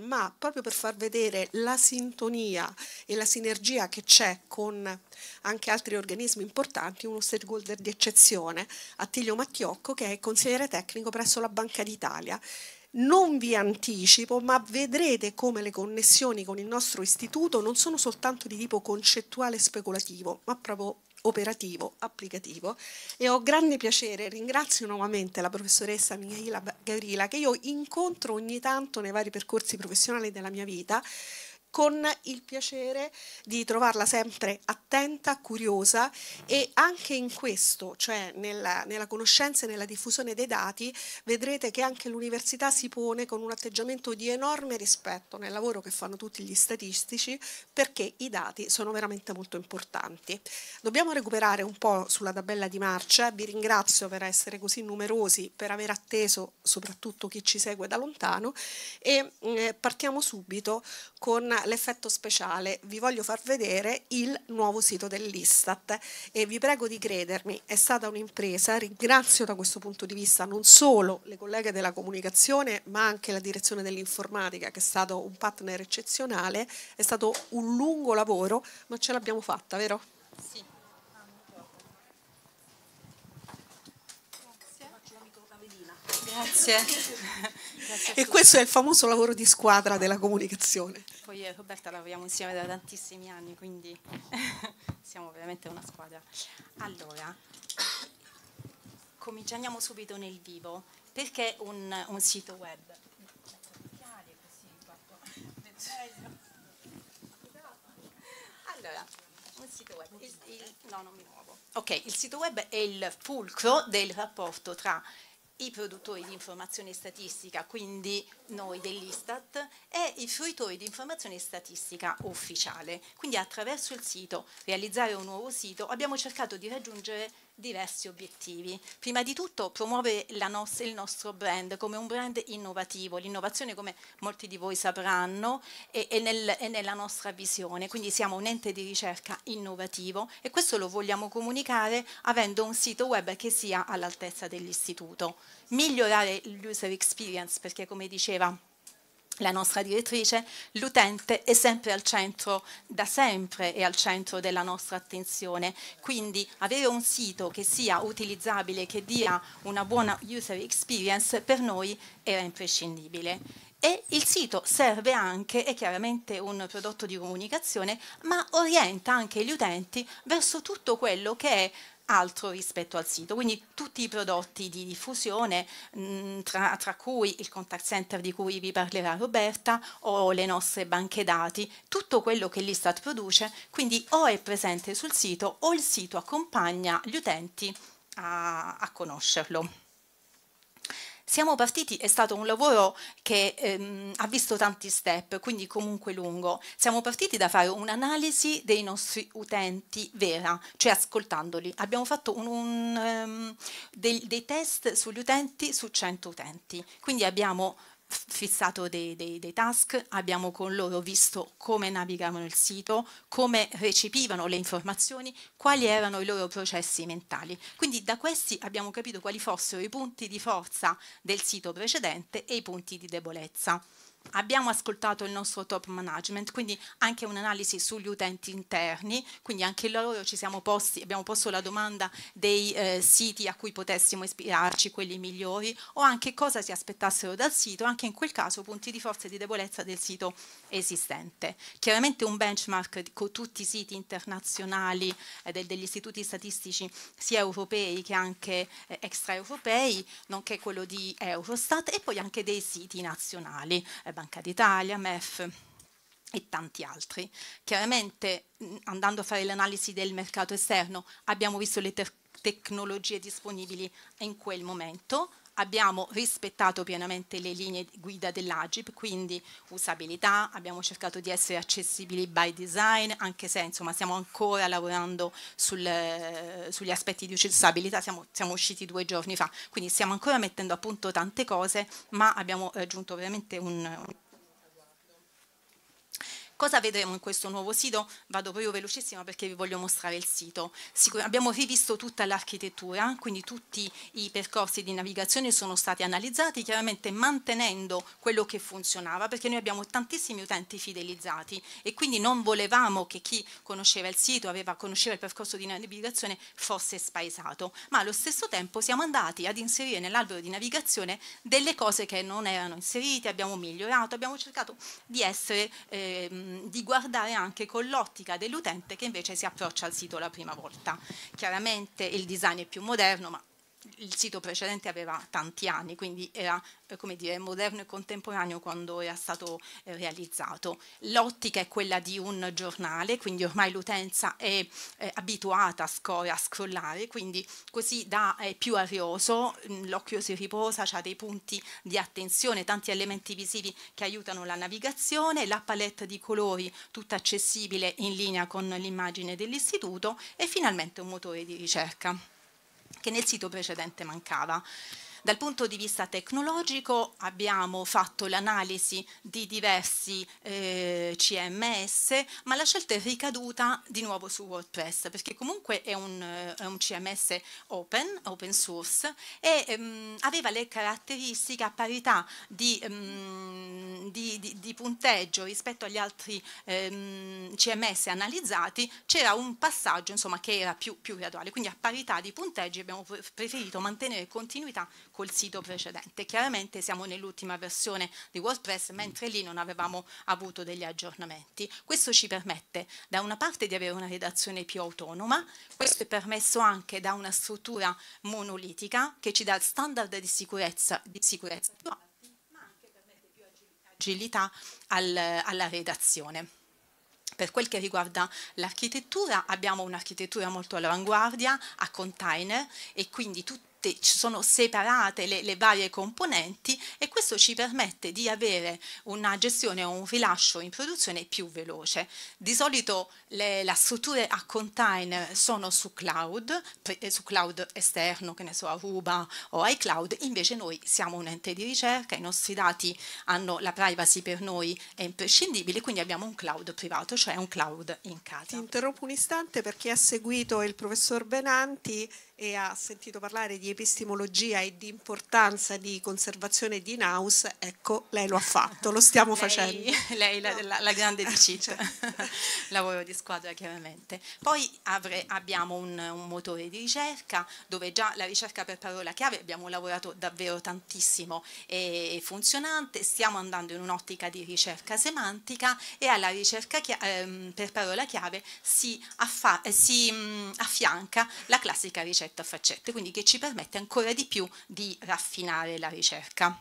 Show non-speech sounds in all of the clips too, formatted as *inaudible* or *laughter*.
ma proprio per far vedere la sintonia e la sinergia che c'è con anche altri organismi importanti, uno stakeholder di eccezione, Attilio Mattiocco, che è consigliere tecnico presso la Banca d'Italia. Non vi anticipo, ma vedrete come le connessioni con il nostro istituto non sono soltanto di tipo concettuale e speculativo, ma proprio operativo, applicativo e ho grande piacere, ringrazio nuovamente la professoressa Michaela Gavrila che io incontro ogni tanto nei vari percorsi professionali della mia vita con il piacere di trovarla sempre attenta, curiosa e anche in questo, cioè nella, nella conoscenza e nella diffusione dei dati, vedrete che anche l'università si pone con un atteggiamento di enorme rispetto nel lavoro che fanno tutti gli statistici perché i dati sono veramente molto importanti. Dobbiamo recuperare un po' sulla tabella di marcia, vi ringrazio per essere così numerosi, per aver atteso soprattutto chi ci segue da lontano e eh, partiamo subito con l'effetto speciale, vi voglio far vedere il nuovo sito dell'Istat e vi prego di credermi, è stata un'impresa, ringrazio da questo punto di vista non solo le colleghe della comunicazione ma anche la direzione dell'informatica che è stato un partner eccezionale, è stato un lungo lavoro ma ce l'abbiamo fatta, vero? Sì. Grazie. Grazie *laughs* e questo è il famoso lavoro di squadra della comunicazione poi io eh, e Roberta lavoriamo insieme da tantissimi anni, quindi *laughs* siamo veramente una squadra. Allora, cominciamo subito nel vivo. Perché un, un sito web? Allora, un sito web. Il, il, no, non mi muovo. Ok, il sito web è il fulcro del rapporto tra i produttori di informazione statistica, quindi noi dell'Istat, e i fruitori di informazione statistica ufficiale. Quindi attraverso il sito, realizzare un nuovo sito, abbiamo cercato di raggiungere diversi obiettivi. Prima di tutto promuovere nostra, il nostro brand come un brand innovativo, l'innovazione come molti di voi sapranno è, è, nel, è, nella nostra visione, quindi siamo un ente di ricerca innovativo e questo lo vogliamo comunicare avendo un sito web che sia all'altezza dell'istituto. Migliorare l'user experience perché come diceva la nostra direttrice, l'utente è sempre al centro, da sempre è al centro della nostra attenzione. Quindi avere un sito che sia utilizzabile, che dia una buona user experience per noi era imprescindibile. E il sito serve anche, è chiaramente un prodotto di comunicazione, ma orienta anche gli utenti verso tutto quello che è altro rispetto al sito. Quindi tutti i prodotti di diffusione, mh, mm, tra, tra, cui il contact center di cui vi parlerà Roberta o le nostre banche dati, tutto quello che l'Istat produce, quindi o è presente sul sito o il sito accompagna gli utenti a, a conoscerlo siamo partiti, è stato un lavoro che ehm, ha visto tanti step, quindi comunque lungo. Siamo partiti da fare un'analisi dei nostri utenti vera, cioè ascoltandoli. Abbiamo fatto un, un, um, ehm, dei, dei test sugli utenti su 100 utenti, quindi abbiamo fissato dei, dei, dei, task, abbiamo con loro visto come navigavano il sito, come recepivano le informazioni, quali erano i loro processi mentali. Quindi da questi abbiamo capito quali fossero i punti di forza del sito precedente e i punti di debolezza abbiamo ascoltato il nostro top management, quindi anche un'analisi sugli utenti interni, quindi anche loro ci siamo posti, abbiamo posto la domanda dei eh, siti a cui potessimo ispirarci, quelli migliori, o anche cosa si aspettassero dal sito, anche in quel caso punti di forza e di debolezza del sito esistente. Chiaramente un benchmark con tutti i siti internazionali eh, degli istituti statistici sia europei che anche eh, extraeuropei, nonché quello di Eurostat e poi anche dei siti nazionali, eh, Banca d'Italia, MEF e tanti altri. Chiaramente mm, andando a fare l'analisi del mercato esterno abbiamo visto le tecnologie disponibili in quel momento, abbiamo rispettato pienamente le linee guida dell'Agip, quindi usabilità, abbiamo cercato di essere accessibili by design, anche se insomma stiamo ancora lavorando sul, eh, sugli aspetti di usabilità, siamo, siamo, usciti due giorni fa, quindi stiamo ancora mettendo a punto tante cose, ma abbiamo raggiunto veramente un, un Cosa vedremo in questo nuovo sito? Vado proprio velocissima perché vi voglio mostrare il sito. Sicur abbiamo rivisto tutta l'architettura, quindi tutti i percorsi di navigazione sono stati analizzati, chiaramente mantenendo quello che funzionava, perché noi abbiamo tantissimi utenti fidelizzati e quindi non volevamo che chi conosceva il sito, aveva, conosceva il percorso di navigazione fosse spaesato, ma allo stesso tempo siamo andati ad inserire nell'albero di navigazione delle cose che non erano inserite, abbiamo migliorato, abbiamo cercato di essere... Ehm, Ehm, di guardare anche con l'ottica dell'utente che invece si approccia al sito la prima volta. Chiaramente il design è più moderno, ma il sito precedente aveva tanti anni, quindi era eh, dire, moderno e contemporaneo quando era stato eh, realizzato. L'ottica è quella di un giornale, quindi ormai l'utenza è eh, abituata a, score, a, scrollare, quindi così da eh, più arioso, mm, l'occhio si riposa, ha dei punti di attenzione, tanti elementi visivi che aiutano la navigazione, la palette di colori tutta accessibile in linea con l'immagine dell'istituto e finalmente un motore di ricerca che nel sito precedente mancava. Dal punto di vista tecnologico abbiamo fatto l'analisi di diversi eh, CMS, ma la scelta è ricaduta di nuovo su WordPress, perché comunque è un, eh, è un CMS open, open source, e ehm, aveva le caratteristiche a parità di, ehm, di, di, di punteggio rispetto agli altri ehm, CMS analizzati, c'era un passaggio insomma, che era più, più graduale, quindi a parità di punteggi abbiamo preferito mantenere continuità col sito precedente. Chiaramente siamo nell'ultima versione di WordPress, mentre lì non avevamo avuto degli aggiornamenti. Questo ci permette da una parte di avere una redazione più autonoma, questo è permesso anche da una struttura monolitica che ci dà standard di sicurezza, di sicurezza più alti, ma anche permette più agilità al, alla redazione. Per quel che riguarda l'architettura, abbiamo un'architettura molto all'avanguardia, a container e quindi tutti fatte, sono separate le, le varie componenti e questo ci permette di avere una gestione o un rilascio in produzione più veloce. Di solito le, la strutture a container sono su cloud, eh, su cloud esterno, che ne so, Aruba o iCloud, invece noi siamo un ente di ricerca, i nostri dati hanno la privacy per noi è imprescindibile, quindi abbiamo un cloud privato, cioè un cloud in casa. Ti interrompo un istante per chi ha seguito il professor Benanti e ha sentito parlare di epistemologia e di importanza di conservazione di Naus, ecco, lei lo ha fatto, lo stiamo *laughs* lei, facendo. *laughs* Lei la, no. la, la grande ah, dicita, certo. *laughs* lavoro di squadra chiaramente. Poi avre, abbiamo un, un, motore di ricerca dove già la ricerca per parola chiave abbiamo lavorato davvero tantissimo e funzionante, stiamo andando in un'ottica di ricerca semantica e alla ricerca ehm, per parola chiave si, affa, eh, si mh, mm, affianca la classica ricerca faccetta a faccetta, quindi che ci permette ancora di più di raffinare la ricerca.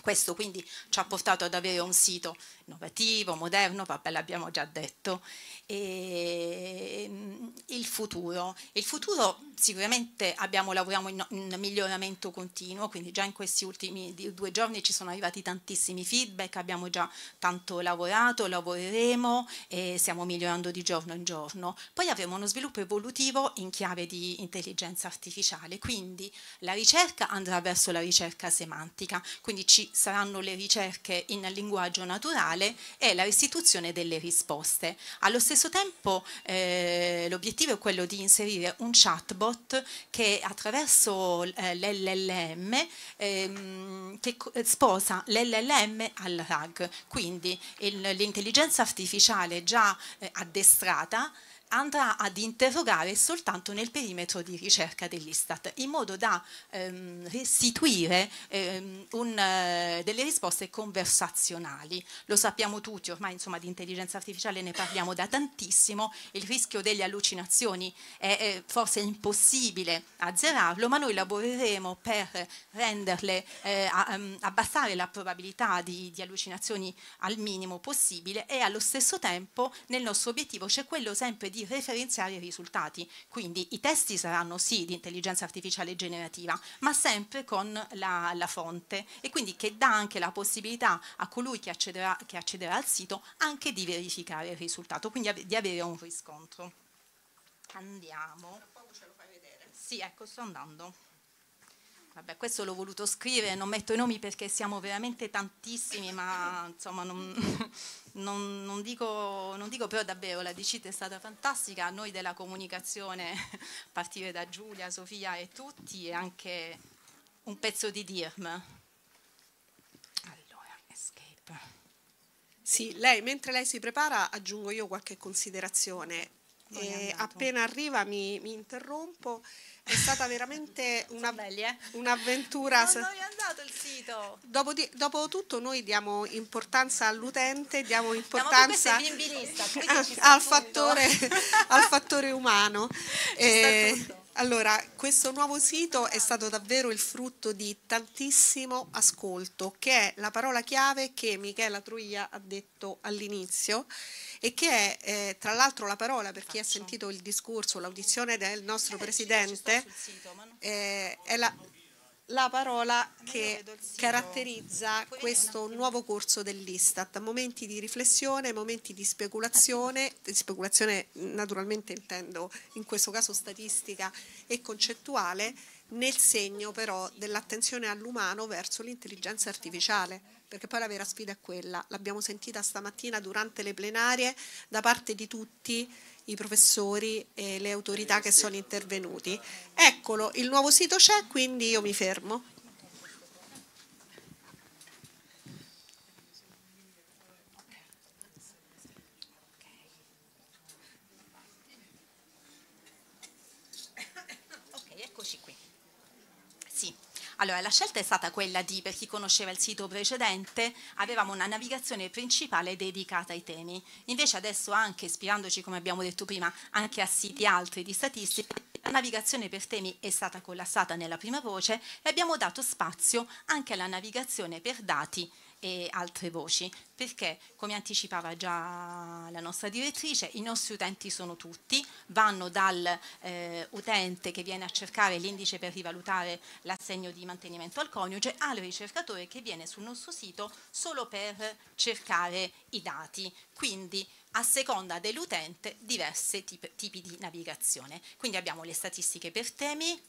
Questo quindi ci ha portato ad avere un sito innovativo, moderno, vabbè l'abbiamo già detto, e mm, il futuro. Il futuro sicuramente abbiamo, lavoriamo in, in, miglioramento continuo, quindi già in questi ultimi due giorni ci sono arrivati tantissimi feedback, abbiamo già tanto lavorato, lavoreremo e stiamo migliorando di giorno in giorno. Poi avremo uno sviluppo evolutivo in chiave di intelligenza artificiale, quindi la ricerca andrà verso la ricerca semantica, quindi ci saranno le ricerche in linguaggio naturale, centrale è la restituzione delle risposte. Allo stesso tempo eh, l'obiettivo è quello di inserire un chatbot che attraverso eh, l'LLM ehm, eh, sposa l'LLM al RAG, quindi l'intelligenza artificiale già eh, addestrata andrà ad interrogare soltanto nel perimetro di ricerca dell'Istat, in modo da ehm, restituire ehm, un, eh, delle risposte conversazionali. Lo sappiamo tutti, ormai insomma, di intelligenza artificiale ne parliamo da tantissimo, il rischio delle allucinazioni è, è forse impossibile azzerarlo, ma noi lavoreremo per renderle, eh, a, um, abbassare la probabilità di, di allucinazioni al minimo possibile e allo stesso tempo nel nostro obiettivo c'è quello sempre di di referenziare i risultati. Quindi i testi saranno sì di intelligenza artificiale generativa, ma sempre con la, la fonte e quindi che dà anche la possibilità a colui che accederà, che accederà al sito anche di verificare il risultato, quindi av di avere un riscontro. Andiamo. ce lo fai vedere. Sì, ecco, sto andando. Vabbè, questo l'ho voluto scrivere, non metto i nomi perché siamo veramente tantissimi, ma insomma non, *laughs* non, non, dico, non dico, però davvero, la DCIT è stata fantastica, a noi della comunicazione, *laughs* a partire da Giulia, Sofia e tutti, e anche un pezzo di DIRM. Allora, escape. Sì, lei, mentre lei si prepara aggiungo io qualche considerazione. Eh, appena arriva mi, mi interrompo. È stata veramente una, belli, eh? un'avventura. Non ho riandato il sito. Dopodi, dopo tutto noi diamo importanza all'utente, diamo importanza no, a, *laughs* al, fattore, *laughs* al, fattore, umano. Eh, allora, questo nuovo sito è stato davvero il frutto di tantissimo ascolto, che è la parola chiave che Michela Truia ha detto all'inizio e che è eh, tra l'altro la parola per chi ha sentito il discorso, l'audizione del eh, nostro Presidente, eh, è la, la parola che caratterizza questo nuovo corso dell'Istat, momenti di riflessione, momenti di speculazione, *laughs* di speculazione naturalmente intendo in questo caso statistica e concettuale, nel segno però dell'attenzione all'umano verso l'intelligenza artificiale perché poi la vera sfida è quella, l'abbiamo sentita stamattina durante le plenarie da parte di tutti i professori e le autorità eh, che sono intervenuti. Eccolo, il nuovo sito c'è, quindi io mi fermo. Allora, la scelta è stata quella di, per chi conosceva il sito precedente, avevamo una navigazione principale dedicata ai temi. Invece adesso anche, ispirandoci come abbiamo detto prima, anche a siti altri di statistica, la navigazione per temi è stata collassata nella prima voce e abbiamo dato spazio anche alla navigazione per dati e altre voci, perché come anticipava già la nostra direttrice, i nostri utenti sono tutti, vanno dal eh, che viene a cercare l'indice per rivalutare l'assegno di mantenimento al coniuge al ricercatore che viene sul nostro sito solo per cercare i dati. Quindi a seconda dell'utente diversi tip tipi di navigazione. Quindi abbiamo le statistiche per temi,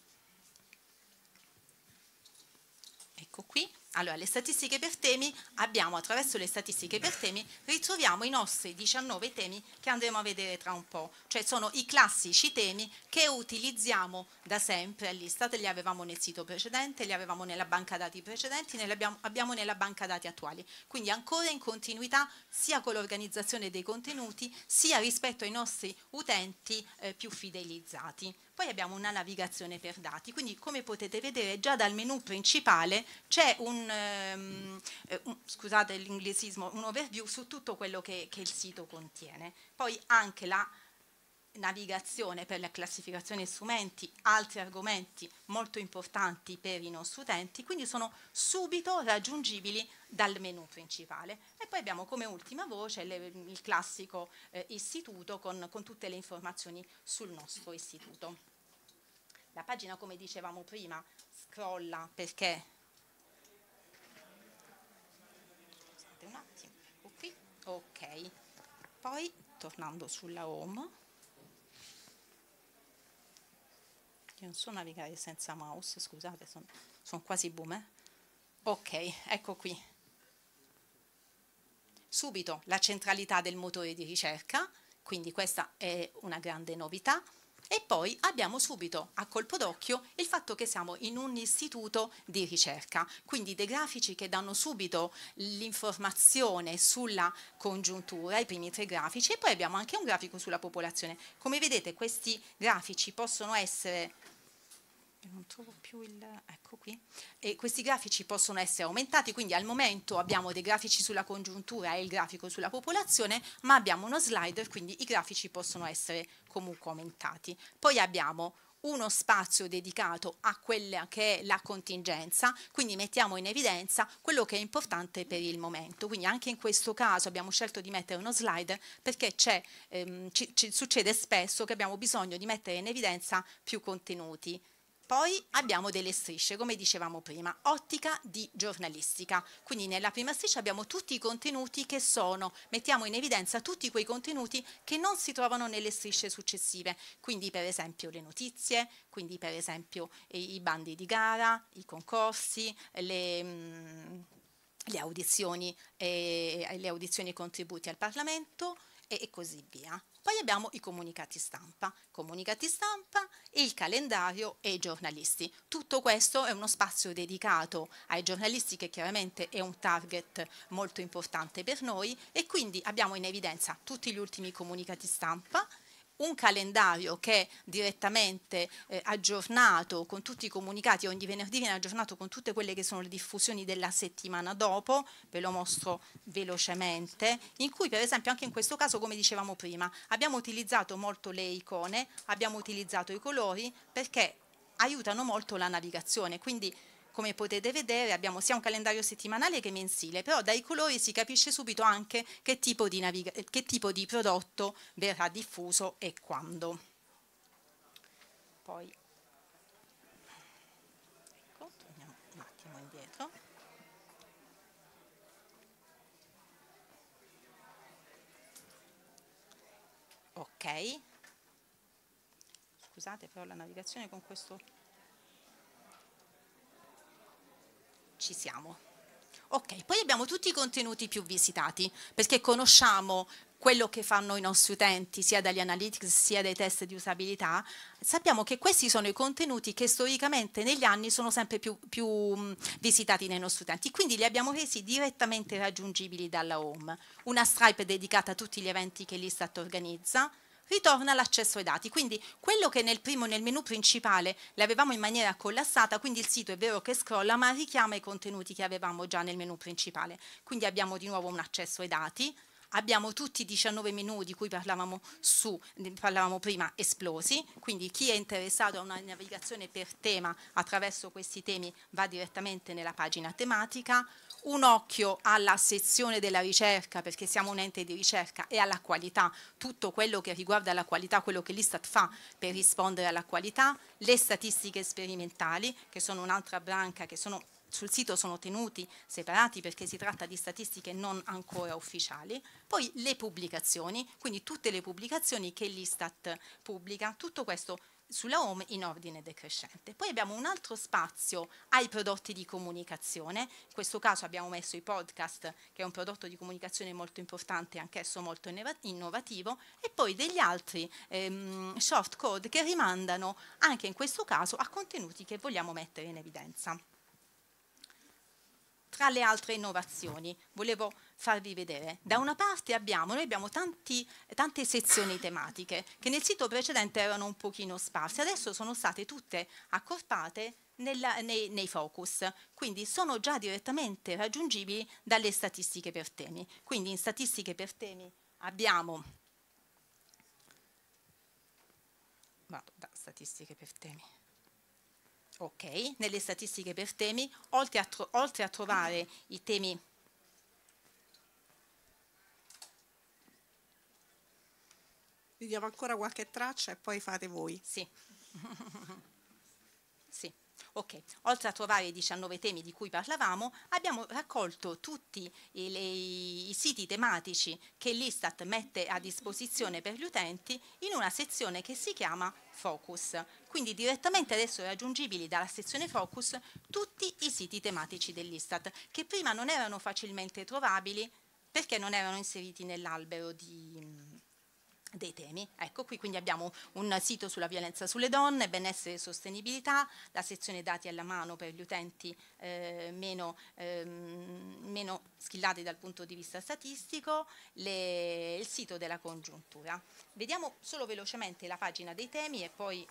ecco qui, allora, le statistiche per temi, abbiamo attraverso le statistiche per temi, ritroviamo i nostri 19 temi che andremo a vedere tra un po', cioè sono i classici temi che utilizziamo da sempre all'Istat, li avevamo nel sito precedente, li avevamo nella banca dati precedenti, ne li abbiamo, abbiamo nella banca dati attuali, quindi ancora in continuità sia con l'organizzazione dei contenuti sia rispetto ai nostri utenti eh, più fidelizzati. Poi abbiamo una navigazione per dati, quindi come potete vedere già dal menu principale c'è un, um, un, scusate l'inglesismo, un overview su tutto quello che, che il sito contiene. Poi anche la navigazione per la classificazione strumenti, altri argomenti molto importanti per i nostri utenti, quindi sono subito raggiungibili dal menu principale. E poi abbiamo come ultima voce le, il classico eh, istituto con, con tutte le informazioni sul nostro istituto. La pagina, come dicevamo prima, scrolla perché... Scusate un attimo, ecco qui, ok. Poi, tornando sulla home, io non so navigare senza mouse, scusate, sono son quasi boomer. Ok, ecco qui. Subito la centralità del motore di ricerca, quindi questa è una grande novità. E poi abbiamo subito a colpo d'occhio il fatto che siamo in un istituto di ricerca, quindi dei grafici che danno subito l'informazione sulla congiuntura, i primi tre grafici, e poi abbiamo anche un grafico sulla popolazione. Come vedete questi grafici possono essere non trovo più il... ecco qui. E questi grafici possono essere aumentati, quindi al momento abbiamo dei grafici sulla congiuntura e il grafico sulla popolazione, ma abbiamo uno slider, quindi i grafici possono essere comunque aumentati. Poi abbiamo uno spazio dedicato a quella che è la contingenza, quindi mettiamo in evidenza quello che è importante per il momento. Quindi anche in questo caso abbiamo scelto di mettere uno slide perché ehm, ci, ci succede spesso che abbiamo bisogno di mettere in evidenza più contenuti. Poi abbiamo delle strisce, come dicevamo prima, ottica di giornalistica. Quindi nella prima striscia abbiamo tutti i contenuti che sono, mettiamo in evidenza tutti quei contenuti che non si trovano nelle strisce successive. Quindi per esempio le notizie, quindi per esempio i bandi di gara, i concorsi, le... Mh, mm, eh, le audizioni, e, le audizioni e contributi al Parlamento e, e così via. Poi abbiamo i comunicati stampa, comunicati stampa, il calendario e i giornalisti. Tutto questo è uno spazio dedicato ai giornalisti che chiaramente è un target molto importante per noi e quindi abbiamo in evidenza tutti gli ultimi comunicati stampa, un calendario che è direttamente eh, aggiornato con tutti i comunicati, ogni venerdì viene aggiornato con tutte quelle che sono le diffusioni della settimana dopo, ve lo mostro velocemente, in cui per esempio anche in questo caso, come dicevamo prima, abbiamo utilizzato molto le icone, abbiamo utilizzato i colori perché aiutano molto la navigazione, quindi come potete vedere abbiamo sia un calendario settimanale che mensile, però dai colori si capisce subito anche che tipo di, che tipo di prodotto verrà diffuso e quando. Poi, ecco, torniamo un attimo indietro. Ok, scusate però la navigazione con questo ci siamo. Ok, poi abbiamo tutti i contenuti più visitati, perché conosciamo quello che fanno i nostri utenti, sia dagli analytics sia dai test di usabilità, sappiamo che questi sono i contenuti che storicamente negli anni sono sempre più, più mm, visitati dai nostri utenti, quindi li abbiamo resi direttamente raggiungibili dalla home. Una Stripe dedicata a tutti gli eventi che l'Istat organizza, ritorna l'accesso ai dati. Quindi quello che nel primo, nel menu principale, l'avevamo in maniera collassata, quindi il sito è vero che scrolla, ma richiama i contenuti che avevamo già nel menu principale. Quindi abbiamo di nuovo un accesso ai dati, abbiamo tutti i 19 menu di cui parlavamo, su, parlavamo, prima esplosi, quindi chi è interessato a una navigazione per tema attraverso questi temi va direttamente nella pagina tematica, un occhio alla sezione della ricerca, perché siamo un ente di ricerca, e alla qualità, tutto quello che riguarda la qualità, quello che l'Istat fa per rispondere alla qualità, le statistiche sperimentali, che sono un'altra branca, che sono, sul sito sono tenuti separati perché si tratta di statistiche non ancora ufficiali, poi le pubblicazioni, quindi tutte le pubblicazioni che l'Istat pubblica, tutto questo sulla home in ordine decrescente. Poi abbiamo un altro spazio ai prodotti di comunicazione, in questo caso abbiamo messo i podcast che è un prodotto di comunicazione molto importante, anch'esso molto innovativo, e poi degli altri ehm, short code che rimandano anche in questo caso a contenuti che vogliamo mettere in evidenza tra le altre innovazioni volevo farvi vedere. Da una parte abbiamo, noi abbiamo tanti, tante sezioni tematiche che nel sito precedente erano un pochino sparse, adesso sono state tutte accorpate nella, nei, nei, focus, quindi sono già direttamente raggiungibili dalle statistiche per temi. Quindi in statistiche per temi abbiamo... Vado da statistiche per temi ok, nelle statistiche per temi, oltre a, tro oltre a trovare i temi Vi diamo ancora qualche traccia e poi fate voi. Sì. *laughs* Ok, oltre a trovare i 19 temi di cui parlavamo, abbiamo raccolto tutti i, le, i siti tematici che l'Istat mette a disposizione per gli utenti in una sezione che si chiama Focus. Quindi direttamente adesso raggiungibili dalla sezione Focus tutti i siti tematici dell'Istat che prima non erano facilmente trovabili perché non erano inseriti nell'albero di dei temi. Ecco qui quindi abbiamo un sito sulla violenza sulle donne, benessere e sostenibilità, la sezione dati alla mano per gli utenti eh, meno, ehm, meno schillati dal punto di vista statistico, le, il sito della congiuntura. Vediamo solo velocemente la pagina dei temi e poi...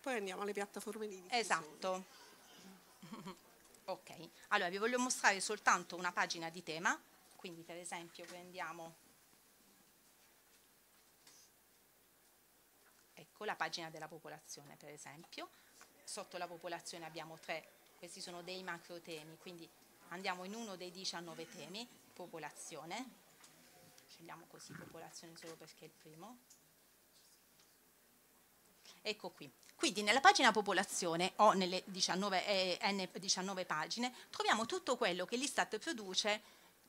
Poi andiamo alle piattaforme di diffusione. Esatto. ok, allora vi voglio mostrare soltanto una pagina di tema, quindi per esempio prendiamo ecco la pagina della popolazione per esempio, sotto la popolazione abbiamo tre, questi sono dei macro temi, quindi andiamo in uno dei 19 temi, popolazione, scegliamo così popolazione solo perché è il primo, Ecco qui. Quindi nella pagina popolazione o nelle 19, eh, 19, pagine troviamo tutto quello che l'Istat produce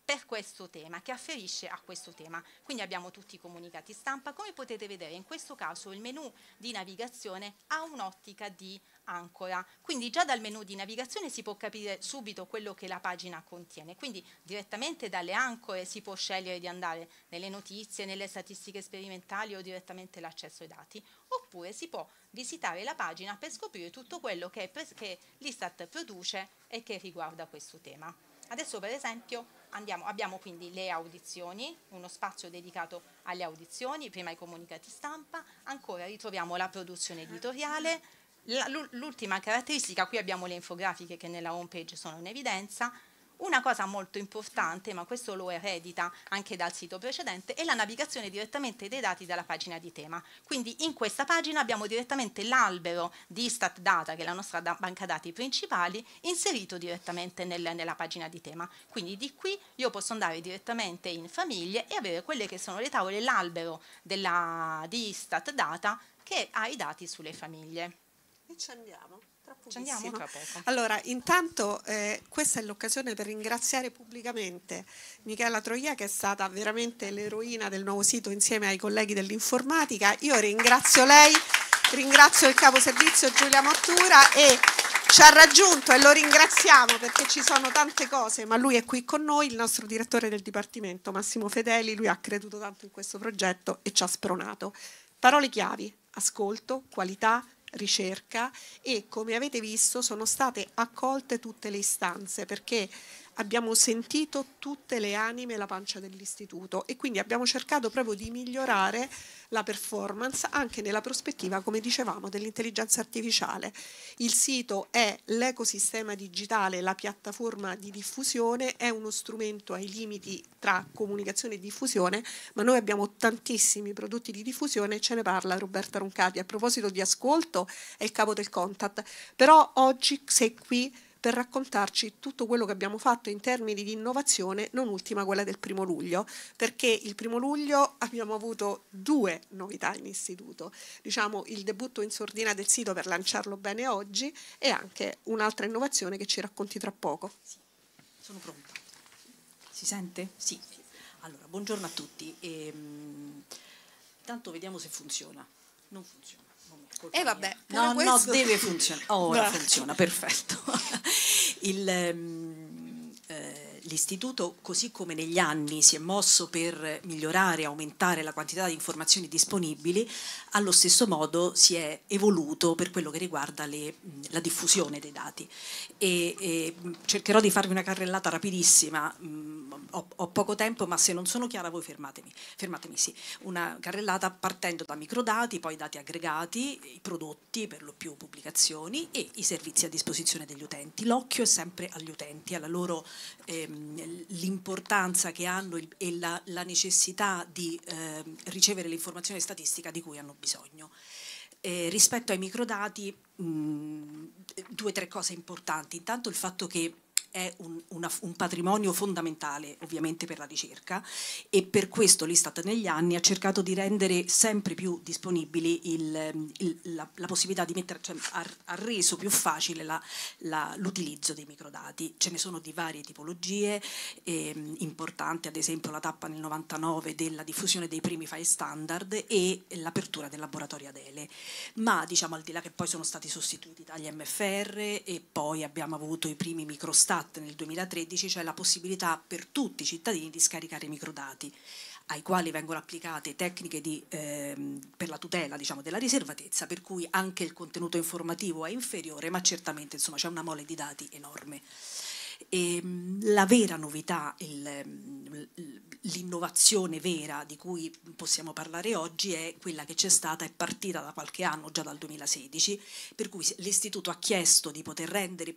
per questo tema, che afferisce a questo tema. Quindi abbiamo tutti i comunicati stampa. Come potete vedere in questo caso il menu di navigazione ha un'ottica di ancora, quindi già dal menu di navigazione si può capire subito quello che la pagina contiene, quindi direttamente dalle ancore si può scegliere di andare nelle notizie, nelle statistiche sperimentali o direttamente l'accesso ai dati, oppure si può visitare la pagina per scoprire tutto quello che, che l'Istat produce e che riguarda questo tema. Adesso per esempio andiamo, abbiamo quindi le audizioni, uno spazio dedicato alle audizioni, prima ai comunicati stampa, ancora ritroviamo la produzione editoriale, l'ultima caratteristica, qui abbiamo le infografiche che nella home page sono in evidenza, una cosa molto importante, ma questo lo eredita anche dal sito precedente, è la navigazione direttamente dei dati dalla pagina di tema. Quindi in questa pagina abbiamo direttamente l'albero di Istat Data, che è la nostra da banca dati principali, inserito direttamente nel, nella pagina di tema. Quindi di qui io posso andare direttamente in famiglie e avere quelle che sono le tavole, l'albero di Istat Data che ha i dati sulle famiglie. E ci andiamo tra poco. Ci andiamo tra poco. Allora, intanto eh, questa è l'occasione per ringraziare pubblicamente Michela Troia che è stata veramente l'eroina del nuovo sito insieme ai colleghi dell'informatica. Io ringrazio lei, ringrazio il capo servizio Giulia Mottura e ci ha raggiunto e lo ringraziamo perché ci sono tante cose, ma lui è qui con noi, il nostro direttore del Dipartimento Massimo Fedeli, lui ha creduto tanto in questo progetto e ci ha spronato. Parole chiavi, ascolto, qualità, ricerca e come avete visto sono state accolte tutte le istanze perché abbiamo sentito tutte le anime e la pancia dell'istituto e quindi abbiamo cercato proprio di migliorare la performance anche nella prospettiva, come dicevamo, dell'intelligenza artificiale. Il sito è l'ecosistema digitale, la piattaforma di diffusione, è uno strumento ai limiti tra comunicazione e diffusione, ma noi abbiamo tantissimi prodotti di diffusione e ce ne parla Roberta Roncati. A proposito di ascolto, è il capo del Contat, però oggi sei qui per raccontarci tutto quello che abbiamo fatto in termini di innovazione, non ultima quella del primo luglio, perché il primo luglio abbiamo avuto due novità in istituto, diciamo il debutto in sordina del sito per lanciarlo bene oggi e anche un'altra innovazione che ci racconti tra poco. Sì, sono pronta. Si sente? Sì. Allora, buongiorno a tutti. Ehm, intanto vediamo se funziona. Non funziona. E eh, eh vabbè, no, no, deve funzionare. Ora Grazie. *laughs* funziona, perfetto. *laughs* Il, ehm, eh, l'istituto, così come negli anni si è mosso per migliorare e aumentare la quantità di informazioni disponibili, allo stesso modo si è evoluto per quello che riguarda le, la diffusione dei dati. E, e cercherò di farvi una carrellata rapidissima, ho, ho, poco tempo, ma se non sono chiara voi fermatemi. fermatemi sì. Una carrellata partendo da microdati, poi dati aggregati, i prodotti, per lo più pubblicazioni, e i servizi a disposizione degli utenti. L'occhio è sempre agli utenti, alla loro Ehm, l'importanza che hanno e la, la, necessità di ehm, ricevere l'informazione statistica di cui hanno bisogno. Eh, rispetto ai microdati, mh, mm, due o tre cose importanti. Intanto il fatto che è un, una, un, patrimonio fondamentale ovviamente per la ricerca e per questo l'Istat negli anni ha cercato di rendere sempre più disponibili il, il, la, la, possibilità di mettere, cioè, ha, ha reso più facile l'utilizzo dei microdati. Ce ne sono di varie tipologie, ehm, importante ad esempio la tappa nel 99 della diffusione dei primi file standard e l'apertura del laboratorio Adele, ma diciamo al di là che poi sono stati sostituiti dagli MFR e poi abbiamo avuto i primi microstati Act nel 2013 c'è la possibilità per tutti i cittadini di scaricare i microdati ai quali vengono applicate tecniche di, ehm, per la tutela diciamo, della riservatezza, per cui anche il contenuto informativo è inferiore, ma certamente insomma, c'è una mole di dati enorme. E, ehm, la vera novità, l'innovazione vera di cui possiamo parlare oggi è quella che c'è stata, è partita da qualche anno, già dal 2016, per cui l'Istituto ha chiesto di poter rendere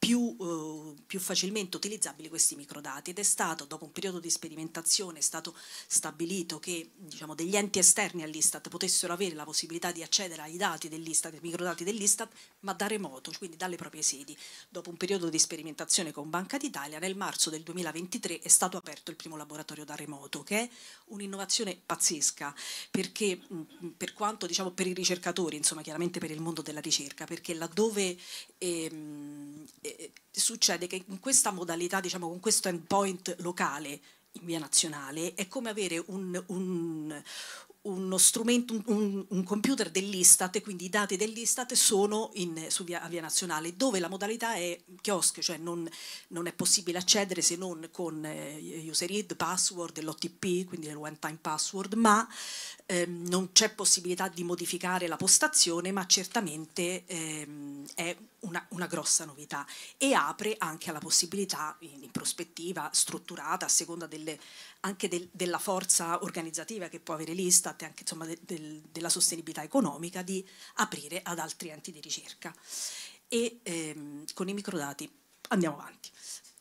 più, eh, più, facilmente utilizzabili questi microdati ed è stato, dopo un periodo di sperimentazione, è stato stabilito che diciamo, degli enti esterni all'Istat potessero avere la possibilità di accedere ai dati dell'Istat, ai microdati dell'Istat, ma da remoto, quindi dalle proprie sedi. Dopo un periodo di sperimentazione con Banca d'Italia, nel marzo del 2023 è stato aperto il primo laboratorio da remoto, che è un'innovazione pazzesca, perché mh, per quanto diciamo per i ricercatori, insomma chiaramente per il mondo della ricerca, perché laddove... Ehm, eh, succede che in questa modalità, diciamo con questo endpoint locale in via nazionale, è come avere un, un uno strumento, un, un, computer dell'Istat quindi i dati dell'Istat sono in, su via, via, nazionale dove la modalità è kiosk, cioè non, non è possibile accedere se non con eh, user id, password, l'OTP, quindi il one time password, ma ehm, non c'è possibilità di modificare la postazione, ma certamente ehm, è una, una, grossa novità e apre anche alla possibilità, in, in prospettiva strutturata, a seconda delle, anche del, della forza organizzativa che può avere l'Istat e anche insomma, de, del, della sostenibilità economica, di aprire ad altri enti di ricerca. E ehm, con i microdati andiamo avanti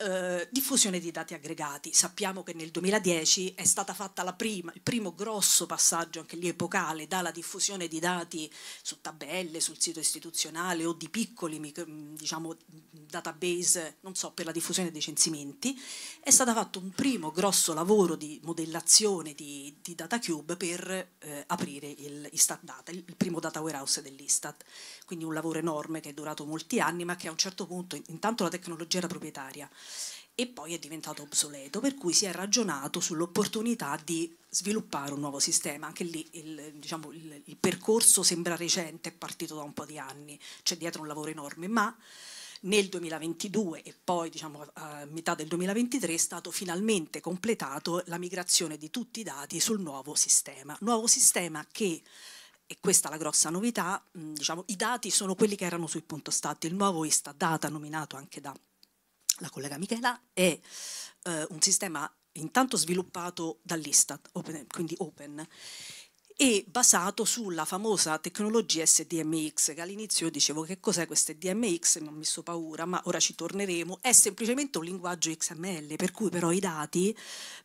eh, diffusione di dati aggregati. Sappiamo che nel 2010 è stata fatta la prima, il primo grosso passaggio, anche lì epocale, dalla diffusione di dati su tabelle, sul sito istituzionale o di piccoli diciamo, database, non so, per la diffusione dei censimenti, è stato fatto un primo grosso lavoro di modellazione di, di DataCube per eh, aprire il Istat Data, il primo data warehouse dell'Istat. Quindi un lavoro enorme che è durato molti anni, ma che a un certo punto, intanto la tecnologia era proprietaria, e poi è diventato obsoleto, per cui si è ragionato sull'opportunità di sviluppare un nuovo sistema. Anche lì il, diciamo, il, il percorso sembra recente, è partito da un po' di anni, c'è dietro un lavoro enorme, ma nel 2022 e poi diciamo, a metà del 2023 è stato finalmente completato la migrazione di tutti i dati sul nuovo sistema. Nuovo sistema che, e questa è la grossa novità, diciamo, i dati sono quelli che erano sul punto stato, il nuovo Istadata nominato anche da la collega Michela, è eh, un sistema intanto sviluppato dall'Istat, open, quindi open, e basato sulla famosa tecnologia SDMX, che all'inizio dicevo che cos'è questa SDMX, mi ho messo paura, ma ora ci torneremo, è semplicemente un linguaggio XML, per cui però i dati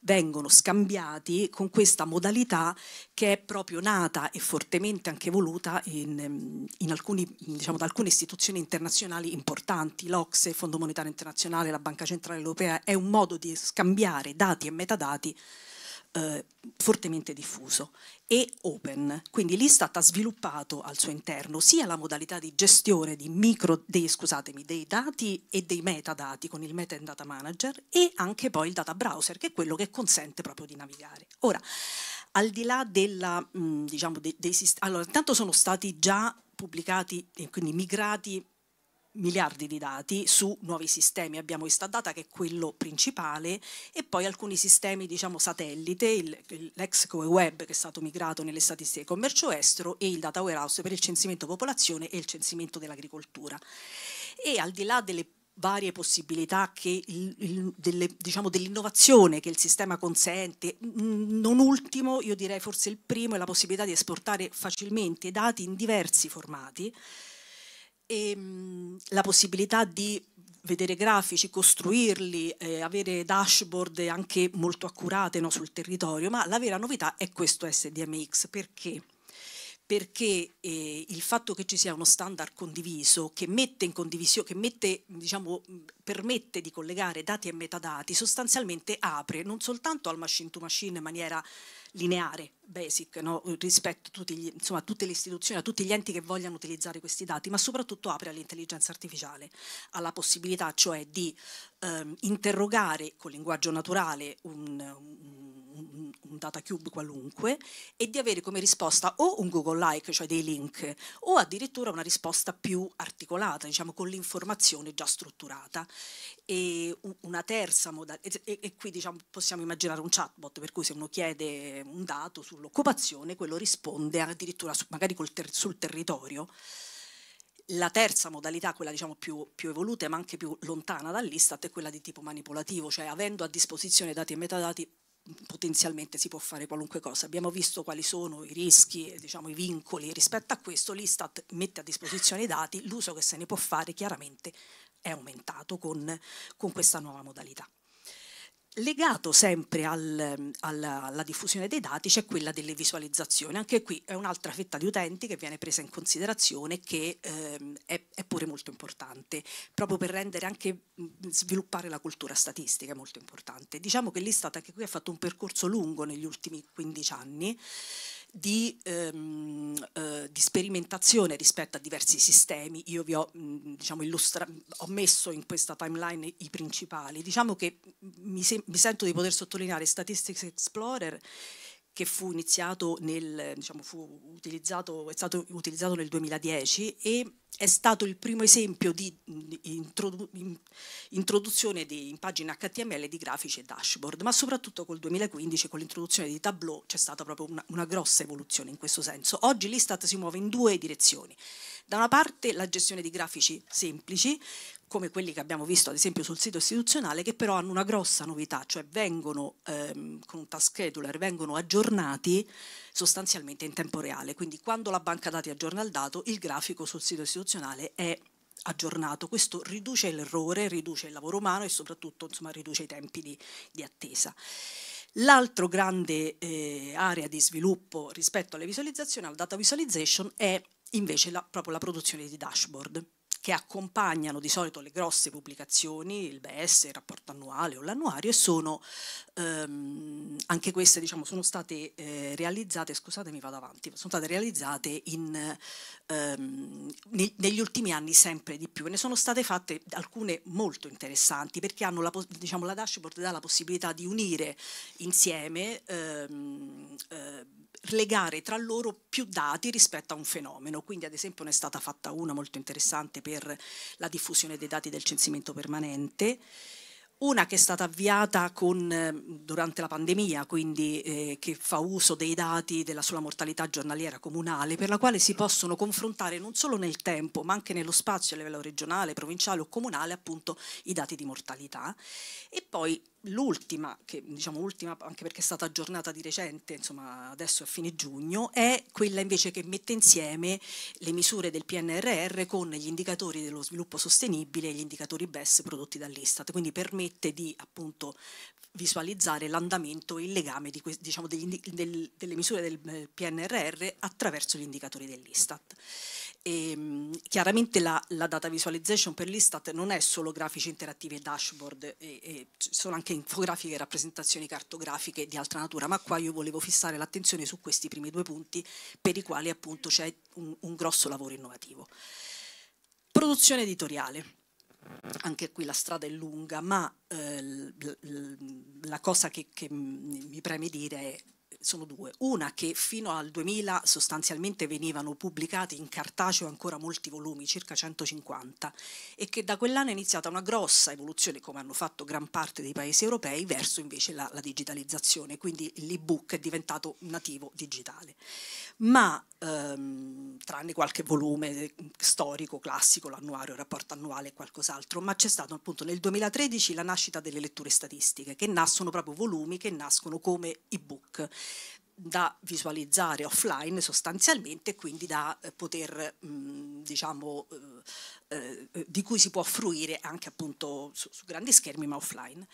vengono scambiati con questa modalità che è proprio nata e fortemente anche voluta in, in alcuni, diciamo, da alcune istituzioni internazionali importanti, l'Ocse, il Fondo Monetario Internazionale, la Banca Centrale Europea, è un modo di scambiare dati e metadati eh, fortemente diffuso e open. Quindi l'Istat ha sviluppato al suo interno sia la modalità di gestione di micro, dei, scusatemi, dei dati e dei metadati con il Meta and Data Manager e anche poi il data browser che è quello che consente proprio di navigare. Ora, al di là della, mh, mm, diciamo, dei, dei sistemi, allora intanto sono stati già pubblicati, quindi migrati miliardi di dati su nuovi sistemi. Abbiamo Istadata che è quello principale e poi alcuni sistemi diciamo satellite, l'ex l'Excoe Web che è stato migrato nelle statistiche di commercio estero e il Data Warehouse per il censimento popolazione e il censimento dell'agricoltura. E al di là delle varie possibilità dell'innovazione diciamo, dell'innovazione che il sistema consente, non ultimo io direi forse il primo è la possibilità di esportare facilmente dati in diversi formati e ehm, mh, la possibilità di vedere grafici, costruirli, eh, avere dashboard anche molto accurate no, sul territorio, ma la vera novità è questo SDMX. Perché? Perché eh, il fatto che ci sia uno standard condiviso che mette in condivisione, che mette, diciamo, permette di collegare dati e metadati, sostanzialmente apre non soltanto al machine to machine in maniera lineare, basic, no? rispetto a, tutti gli, insomma, a tutte le istituzioni, a tutti gli enti che vogliano utilizzare questi dati, ma soprattutto apre all'intelligenza artificiale, alla possibilità cioè di ehm, interrogare con linguaggio naturale un, un, un data cube qualunque e di avere come risposta o un Google like, cioè dei link, o addirittura una risposta più articolata, diciamo con l'informazione già strutturata. E una terza modalità, e, e, e qui diciamo, possiamo immaginare un chatbot, per cui se uno chiede un dato sull'occupazione, quello risponde addirittura su, magari ter sul territorio. La terza modalità, quella diciamo più, più, evoluta ma anche più lontana dall'Istat, è quella di tipo manipolativo, cioè avendo a disposizione dati e metadati potenzialmente si può fare qualunque cosa. Abbiamo visto quali sono i rischi, diciamo, i vincoli rispetto a questo, l'Istat mette a disposizione i dati, l'uso che se ne può fare chiaramente è aumentato con, con questa nuova modalità legato sempre al, alla, alla, diffusione dei dati c'è quella delle visualizzazioni, anche qui è un'altra fetta di utenti che viene presa in considerazione che ehm, è, è, pure molto importante, proprio per rendere anche sviluppare la cultura statistica è molto importante. Diciamo che l'Istat anche qui ha fatto un percorso lungo negli ultimi 15 anni di, ehm, eh, di, sperimentazione rispetto a diversi sistemi. Io vi ho, mh, mm, diciamo, ho messo in questa timeline i principali. Diciamo che mi, se mi sento di poter sottolineare Statistics Explorer che fu iniziato nel, diciamo, fu utilizzato, è stato utilizzato nel 2010 e è stato il primo esempio di introduzione di, in pagina HTML di grafici e dashboard, ma soprattutto col 2015 con l'introduzione di Tableau c'è stata proprio una, una grossa evoluzione in questo senso. Oggi l'Istat si muove in due direzioni. Da una parte la gestione di grafici semplici, come quelli che abbiamo visto ad esempio sul sito istituzionale, che però hanno una grossa novità, cioè vengono ehm, con un task scheduler, vengono aggiornati sostanzialmente in tempo reale. Quindi quando la banca dati aggiorna il dato, il grafico sul sito istituzionale è aggiornato. Questo riduce l'errore, riduce il lavoro umano e soprattutto insomma, riduce i tempi di, di attesa. L'altro grande eh, area di sviluppo rispetto alle visualizzazioni, al data visualization, è invece la, proprio la produzione di dashboard che accompagnano di solito le grosse pubblicazioni, il BS, il rapporto annuale o l'annuario, e sono ehm, anche queste, diciamo, sono state eh, realizzate, scusatemi, vado avanti, sono state realizzate in, ehm, ne, negli ultimi anni sempre di più. E ne sono state fatte alcune molto interessanti perché hanno la, diciamo, la dashboard dà la possibilità di unire insieme ehm, eh, legare tra loro più dati rispetto a un fenomeno. Quindi ad esempio ne è stata fatta una molto interessante per la diffusione dei dati del censimento permanente una che è stata avviata con, durante la pandemia, quindi eh, che fa uso dei dati della sola mortalità giornaliera comunale, per la quale si possono confrontare non solo nel tempo, ma anche nello spazio a livello regionale, provinciale o comunale, appunto i dati di mortalità. E poi L'ultima, che diciamo ultima anche perché è stata aggiornata di recente, insomma adesso a fine giugno, è quella invece che mette insieme le misure del PNRR con gli indicatori dello sviluppo sostenibile e gli indicatori BES prodotti dall'Istat, quindi permette di appunto visualizzare l'andamento e il legame di, diciamo, degli, del, delle misure del eh, PNRR attraverso gli indicatori dell'Istat. E, ehm, chiaramente la, la, data visualization per l'Istat non è solo grafici interattivi e dashboard, e, e sono anche infografiche e rappresentazioni cartografiche di altra natura, ma qua io volevo fissare l'attenzione su questi primi due punti per i quali appunto c'è un, un grosso lavoro innovativo. Produzione editoriale anche qui la strada è lunga, ma eh, la cosa che, che mi preme dire è sono due. Una che fino al 2000 sostanzialmente venivano pubblicati in cartaceo ancora molti volumi, circa 150, e che da quell'anno è iniziata una grossa evoluzione, come hanno fatto gran parte dei paesi europei, verso invece la, la digitalizzazione, quindi l'ebook è diventato nativo digitale ma ehm, tranne qualche volume ehm, storico, classico, l'annuario, il rapporto annuale e qualcos'altro, ma c'è stato appunto nel 2013 la nascita delle letture statistiche, che nascono proprio volumi che nascono come ebook da visualizzare offline sostanzialmente e quindi da eh, poter mh, mm, diciamo eh, eh, di cui si può fruire anche appunto su, su grandi schermi ma offline.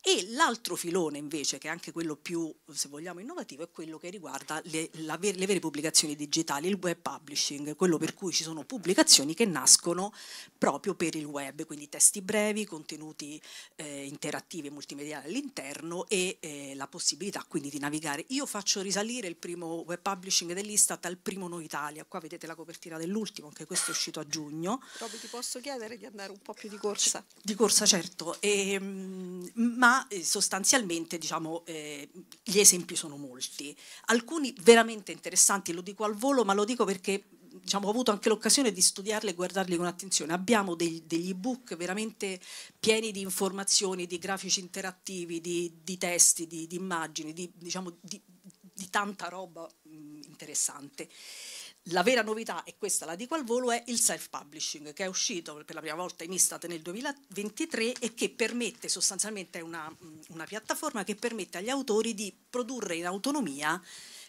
E l'altro filone invece, che è anche quello più, se vogliamo, innovativo, è quello che riguarda le, ver le vere pubblicazioni digitali, il web publishing, quello per cui ci sono pubblicazioni che nascono proprio per il web, quindi testi brevi, contenuti eh, interattivi e multimediali all'interno e eh, la possibilità quindi di navigare. Io faccio risalire il primo web publishing dell'Istat al primo No Italia, qua vedete la copertina dell'ultimo, anche questo è uscito a giugno, no? Roby ti posso chiedere di andare un po' più di corsa? Di corsa certo, e, ehm, ma eh, sostanzialmente diciamo, eh, gli esempi sono molti, alcuni veramente interessanti, lo dico al volo ma lo dico perché Diciamo, ho avuto anche l'occasione di studiarli e guardarli con attenzione. Abbiamo degli, degli ebook veramente pieni di informazioni, di grafici interattivi, di, di testi, di, di immagini, di, diciamo, di, tanta roba mh, mm, interessante. La vera novità, e questa la dico al volo, è il self-publishing che è uscito per la prima volta in Istat nel 2023 e che permette sostanzialmente, una, una, piattaforma che permette agli autori di produrre in autonomia,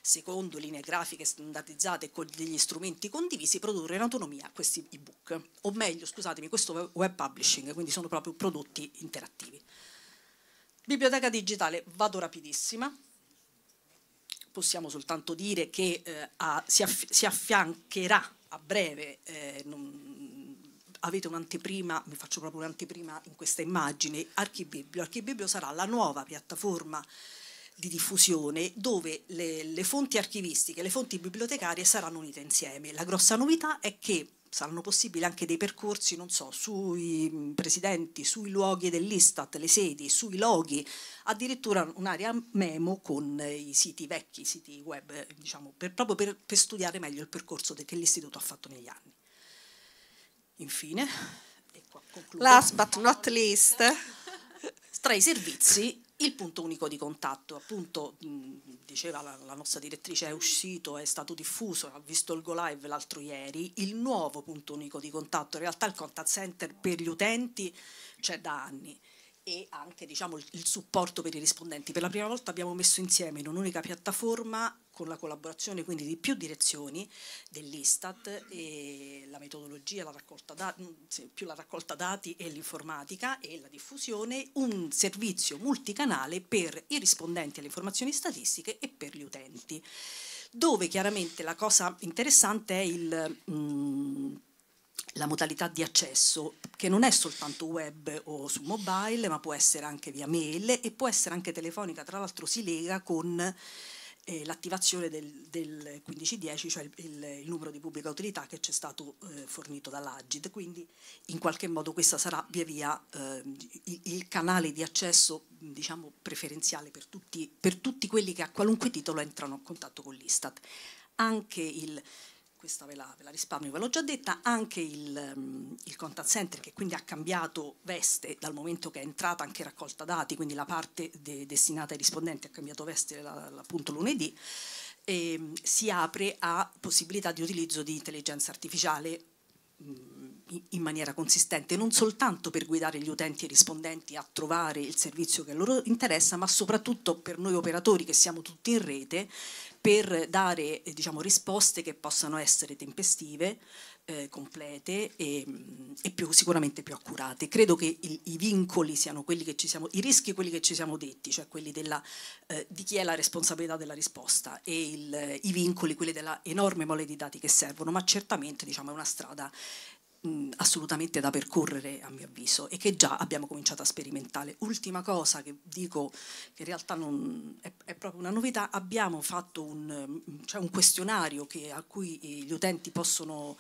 secondo linee grafiche standardizzate con degli strumenti condivisi, produrre in autonomia questi ebook, o meglio, scusatemi, questo web publishing, quindi sono proprio prodotti interattivi. Biblioteca digitale, vado rapidissima possiamo soltanto dire che eh, a, si, aff si, affiancherà a breve, eh, non, avete un'anteprima, mi faccio proprio un'anteprima in questa immagine, Archibibio. Archibibio sarà la nuova piattaforma di diffusione dove le, le fonti archivistiche le fonti bibliotecarie saranno unite insieme. La grossa novità è che saranno possibili anche dei percorsi, non so, sui mm, presidenti, sui luoghi dell'Istat, le sedi, sui loghi, addirittura un'area memo con eh, i siti vecchi, i siti web, eh, diciamo, per, proprio per, per, studiare meglio il percorso che l'istituto ha fatto negli anni. Infine, Last but not least, tra i servizi il punto unico di contatto, appunto, diceva la, la, nostra direttrice, è uscito, è stato diffuso, ha visto il Go Live l'altro ieri, il nuovo punto unico di contatto, in realtà il contact center per gli utenti c'è da anni, e anche diciamo, il supporto per i rispondenti. Per la prima volta abbiamo messo insieme in un'unica piattaforma con la collaborazione quindi di più direzioni dell'Istat, la metodologia, la dati, mm, più la raccolta dati e l'informatica e la diffusione, un servizio multicanale per i rispondenti alle informazioni statistiche e per gli utenti, dove chiaramente la cosa interessante è il... Mh, mm, la modalità di accesso che non è soltanto web o su mobile, ma può essere anche via mail e può essere anche telefonica, tra l'altro si lega con eh, l'attivazione del, del 1510, cioè il, il, il, numero di pubblica utilità che ci è stato eh, fornito dall'Agid, quindi in qualche modo questo sarà via via eh, il, il, canale di accesso diciamo, preferenziale per tutti, per tutti quelli che a qualunque titolo entrano a contatto con l'Istat. Anche il questa ve la, ve la risparmio, ve l'ho già detta, anche il, ehm, il, contact center che quindi ha cambiato veste dal momento che è entrata anche raccolta dati, quindi la parte de destinata ai rispondenti ha cambiato veste la, la, appunto lunedì, e, ehm, si apre a possibilità di utilizzo di intelligenza artificiale mm, in maniera consistente, non soltanto per guidare gli utenti e i rispondenti a trovare il servizio che loro interessa, ma soprattutto per noi operatori che siamo tutti in rete, per dare eh, diciamo, risposte che possano essere tempestive, eh, complete e, mm, e più, sicuramente più accurate. Credo che il, i vincoli siano quelli che ci siamo, i rischi quelli che ci siamo detti, cioè quelli della, eh, di chi è la responsabilità della risposta e il, i vincoli quelli della enorme mole di dati che servono, ma certamente diciamo, è una strada mh, mm, assolutamente da percorrere a mio avviso e che già abbiamo cominciato a sperimentare. Ultima cosa che dico che in realtà non, è, è, proprio una novità, abbiamo fatto un, mm, cioè un questionario che, a cui eh, gli utenti possono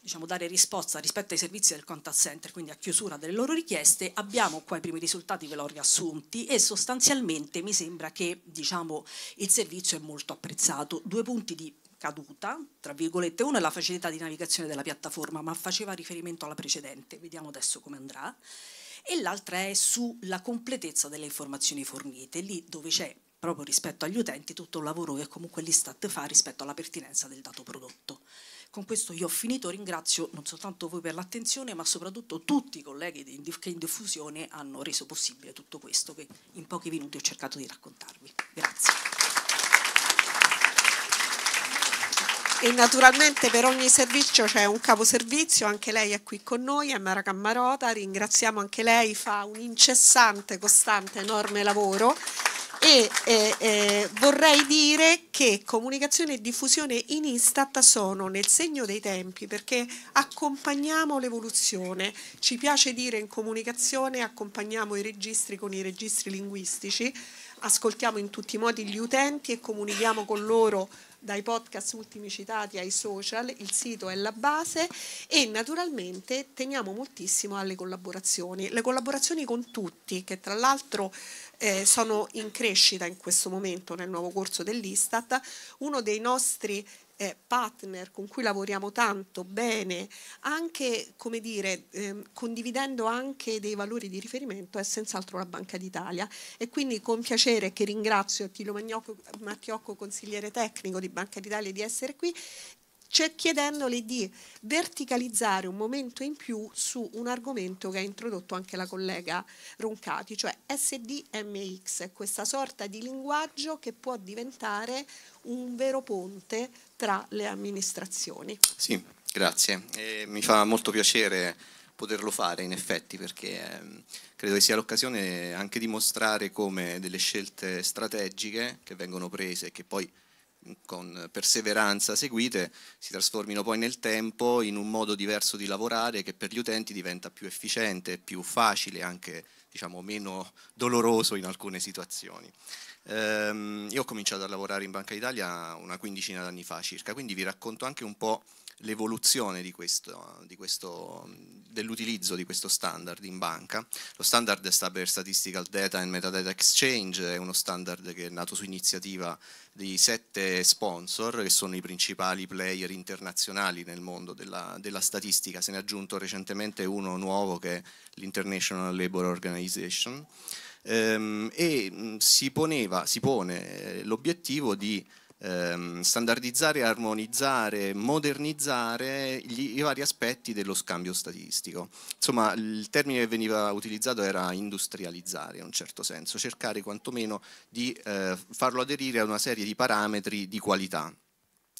diciamo, dare risposta rispetto ai servizi del contact center, quindi a chiusura delle loro richieste, abbiamo qua i primi risultati, ve l'ho riassunti e sostanzialmente mi sembra che diciamo, il servizio è molto apprezzato. Due punti di caduta, tra virgolette, uno è la facilità di navigazione della piattaforma, ma faceva riferimento alla precedente, vediamo adesso come andrà, e l'altra è sulla completezza delle informazioni fornite, lì dove c'è proprio rispetto agli utenti tutto il lavoro che comunque l'Istat fa rispetto alla pertinenza del dato prodotto. Con questo io ho finito, ringrazio non soltanto voi per l'attenzione, ma soprattutto tutti i colleghi che in diffusione hanno reso possibile tutto questo che in pochi minuti ho cercato di raccontarvi. Grazie. E naturalmente per ogni servizio c'è un caposervizio, anche lei è qui con noi, è Mara Cammarota, ringraziamo anche lei, fa un incessante, costante, enorme lavoro. E eh, eh, vorrei dire che comunicazione e diffusione in Istat sono nel segno dei tempi perché accompagniamo l'evoluzione. Ci piace dire in comunicazione accompagniamo i registri con i registri linguistici, ascoltiamo in tutti i modi gli utenti e comunichiamo con loro dai podcast ultimi citati ai social, il sito è la base e naturalmente teniamo moltissimo alle collaborazioni, le collaborazioni con tutti, che tra l'altro eh, sono in crescita in questo momento nel nuovo corso dell'Istat. Uno dei nostri eh, partner con cui lavoriamo tanto bene, anche come dire, eh, condividendo anche dei valori di riferimento, è senz'altro la Banca d'Italia. E quindi con piacere che ringrazio Attilio Magnocco, Mattiocco, consigliere tecnico di Banca d'Italia, di essere qui cioè chiedendole di verticalizzare un momento in più su un argomento che ha introdotto anche la collega Roncati, cioè SDMX, questa sorta di linguaggio che può diventare un vero ponte tra le amministrazioni. Sì, grazie. Eh, mi fa molto piacere poterlo fare in effetti perché ehm, credo che sia l'occasione anche di mostrare come delle scelte strategiche che vengono prese e che poi con perseveranza seguite si trasformino poi nel tempo in un modo diverso di lavorare che per gli utenti diventa più efficiente, più facile, e anche diciamo, meno doloroso in alcune situazioni. Ehm, io ho cominciato a lavorare in Banca d'Italia una quindicina d'anni fa circa, quindi vi racconto anche un po' l'evoluzione dell'utilizzo di questo standard in banca. Lo standard sta per Statistical Data and Metadata Exchange, è uno standard che è nato su iniziativa di sette sponsor che sono i principali player internazionali nel mondo della, della statistica, se ne è aggiunto recentemente uno nuovo che è l'International Labour Organization ehm, e mm, si, poneva, si pone eh, l'obiettivo di ehm, standardizzare, armonizzare, modernizzare gli, i vari aspetti dello scambio statistico. Insomma, il termine che veniva utilizzato era industrializzare in un certo senso, cercare quantomeno di eh, farlo aderire a una serie di parametri di qualità.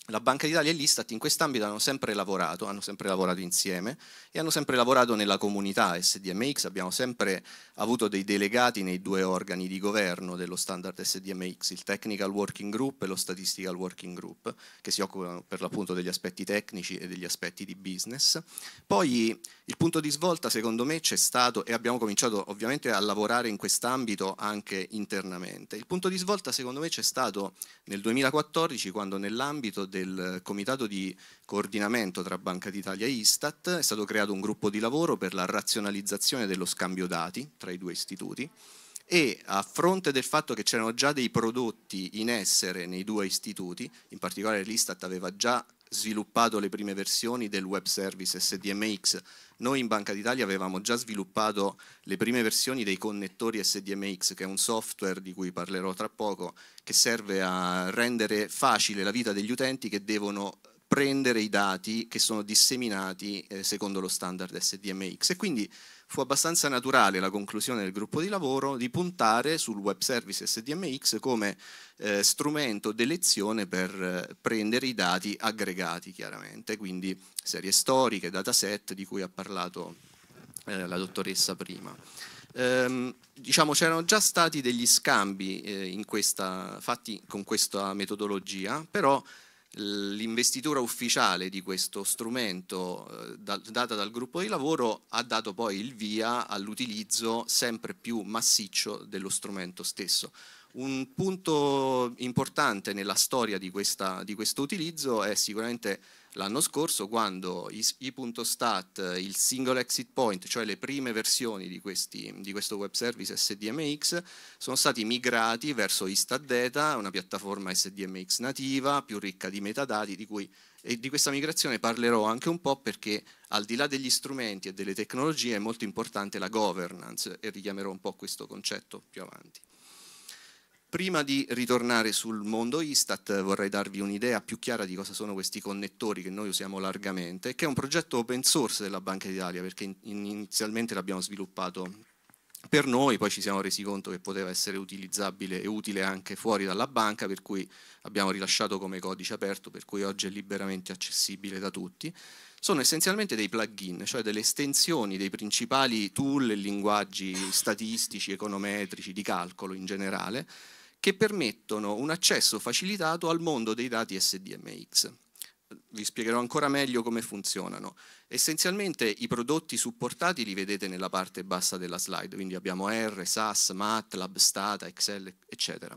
La Banca d'Italia e l'Istat in quest'ambito hanno sempre lavorato, hanno sempre lavorato insieme e hanno sempre lavorato nella comunità SDMX, abbiamo sempre avuto dei delegati nei due organi di governo dello standard SDMX, il Technical Working Group e lo Statistical Working Group, che si occupano per l'appunto degli aspetti tecnici e degli aspetti di business. Poi il punto di svolta secondo me c'è stato e abbiamo cominciato ovviamente a lavorare in quest'ambito anche internamente. Il punto di svolta secondo me c'è stato nel 2014 quando nell'ambito del comitato di coordinamento tra Banca d'Italia e Istat è stato creato un gruppo di lavoro per la razionalizzazione dello scambio dati tra i due istituti e a fronte del fatto che c'erano già dei prodotti in essere nei due istituti, in particolare l'Istat aveva già sviluppato le prime versioni del web service SDMX noi in Banca d'Italia avevamo già sviluppato le prime versioni dei connettori SDMX, che è un software di cui parlerò tra poco, che serve a rendere facile la vita degli utenti che devono prendere i dati che sono disseminati eh, secondo lo standard SDMX. E quindi fu abbastanza naturale la conclusione del gruppo di lavoro di puntare sul web service SDMX come eh, strumento d'elezione per eh, prendere i dati aggregati chiaramente, quindi serie storiche, dataset di cui ha parlato eh, la dottoressa prima. Ehm, diciamo c'erano già stati degli scambi eh, questa, fatti con questa metodologia, però l'investitura ufficiale di questo strumento eh, da, data dal gruppo di lavoro ha dato poi il via all'utilizzo sempre più massiccio dello strumento stesso. Un punto importante nella storia di, questa, di questo utilizzo è sicuramente l'anno scorso quando i.stat, il single exit point, cioè le prime versioni di, questi, di, questo web service SDMX, sono stati migrati verso Istadata, una piattaforma SDMX nativa, più ricca di metadati, di cui e di questa migrazione parlerò anche un po' perché al di là degli strumenti e delle tecnologie è molto importante la governance e richiamerò un po' questo concetto più avanti. Prima di ritornare sul mondo Istat vorrei darvi un'idea più chiara di cosa sono questi connettori che noi usiamo largamente, che è un progetto open source della Banca d'Italia perché inizialmente l'abbiamo sviluppato per noi, poi ci siamo resi conto che poteva essere utilizzabile e utile anche fuori dalla banca, per cui abbiamo rilasciato come codice aperto, per cui oggi è liberamente accessibile da tutti. Sono essenzialmente dei plugin, cioè delle estensioni dei principali tool e linguaggi statistici, econometrici, di calcolo in generale, che permettono un accesso facilitato al mondo dei dati SDMX. Vi spiegherò ancora meglio come funzionano. Essenzialmente i prodotti supportati li vedete nella parte bassa della slide, quindi abbiamo R, SAS, MATLAB, Stata, Excel, eccetera.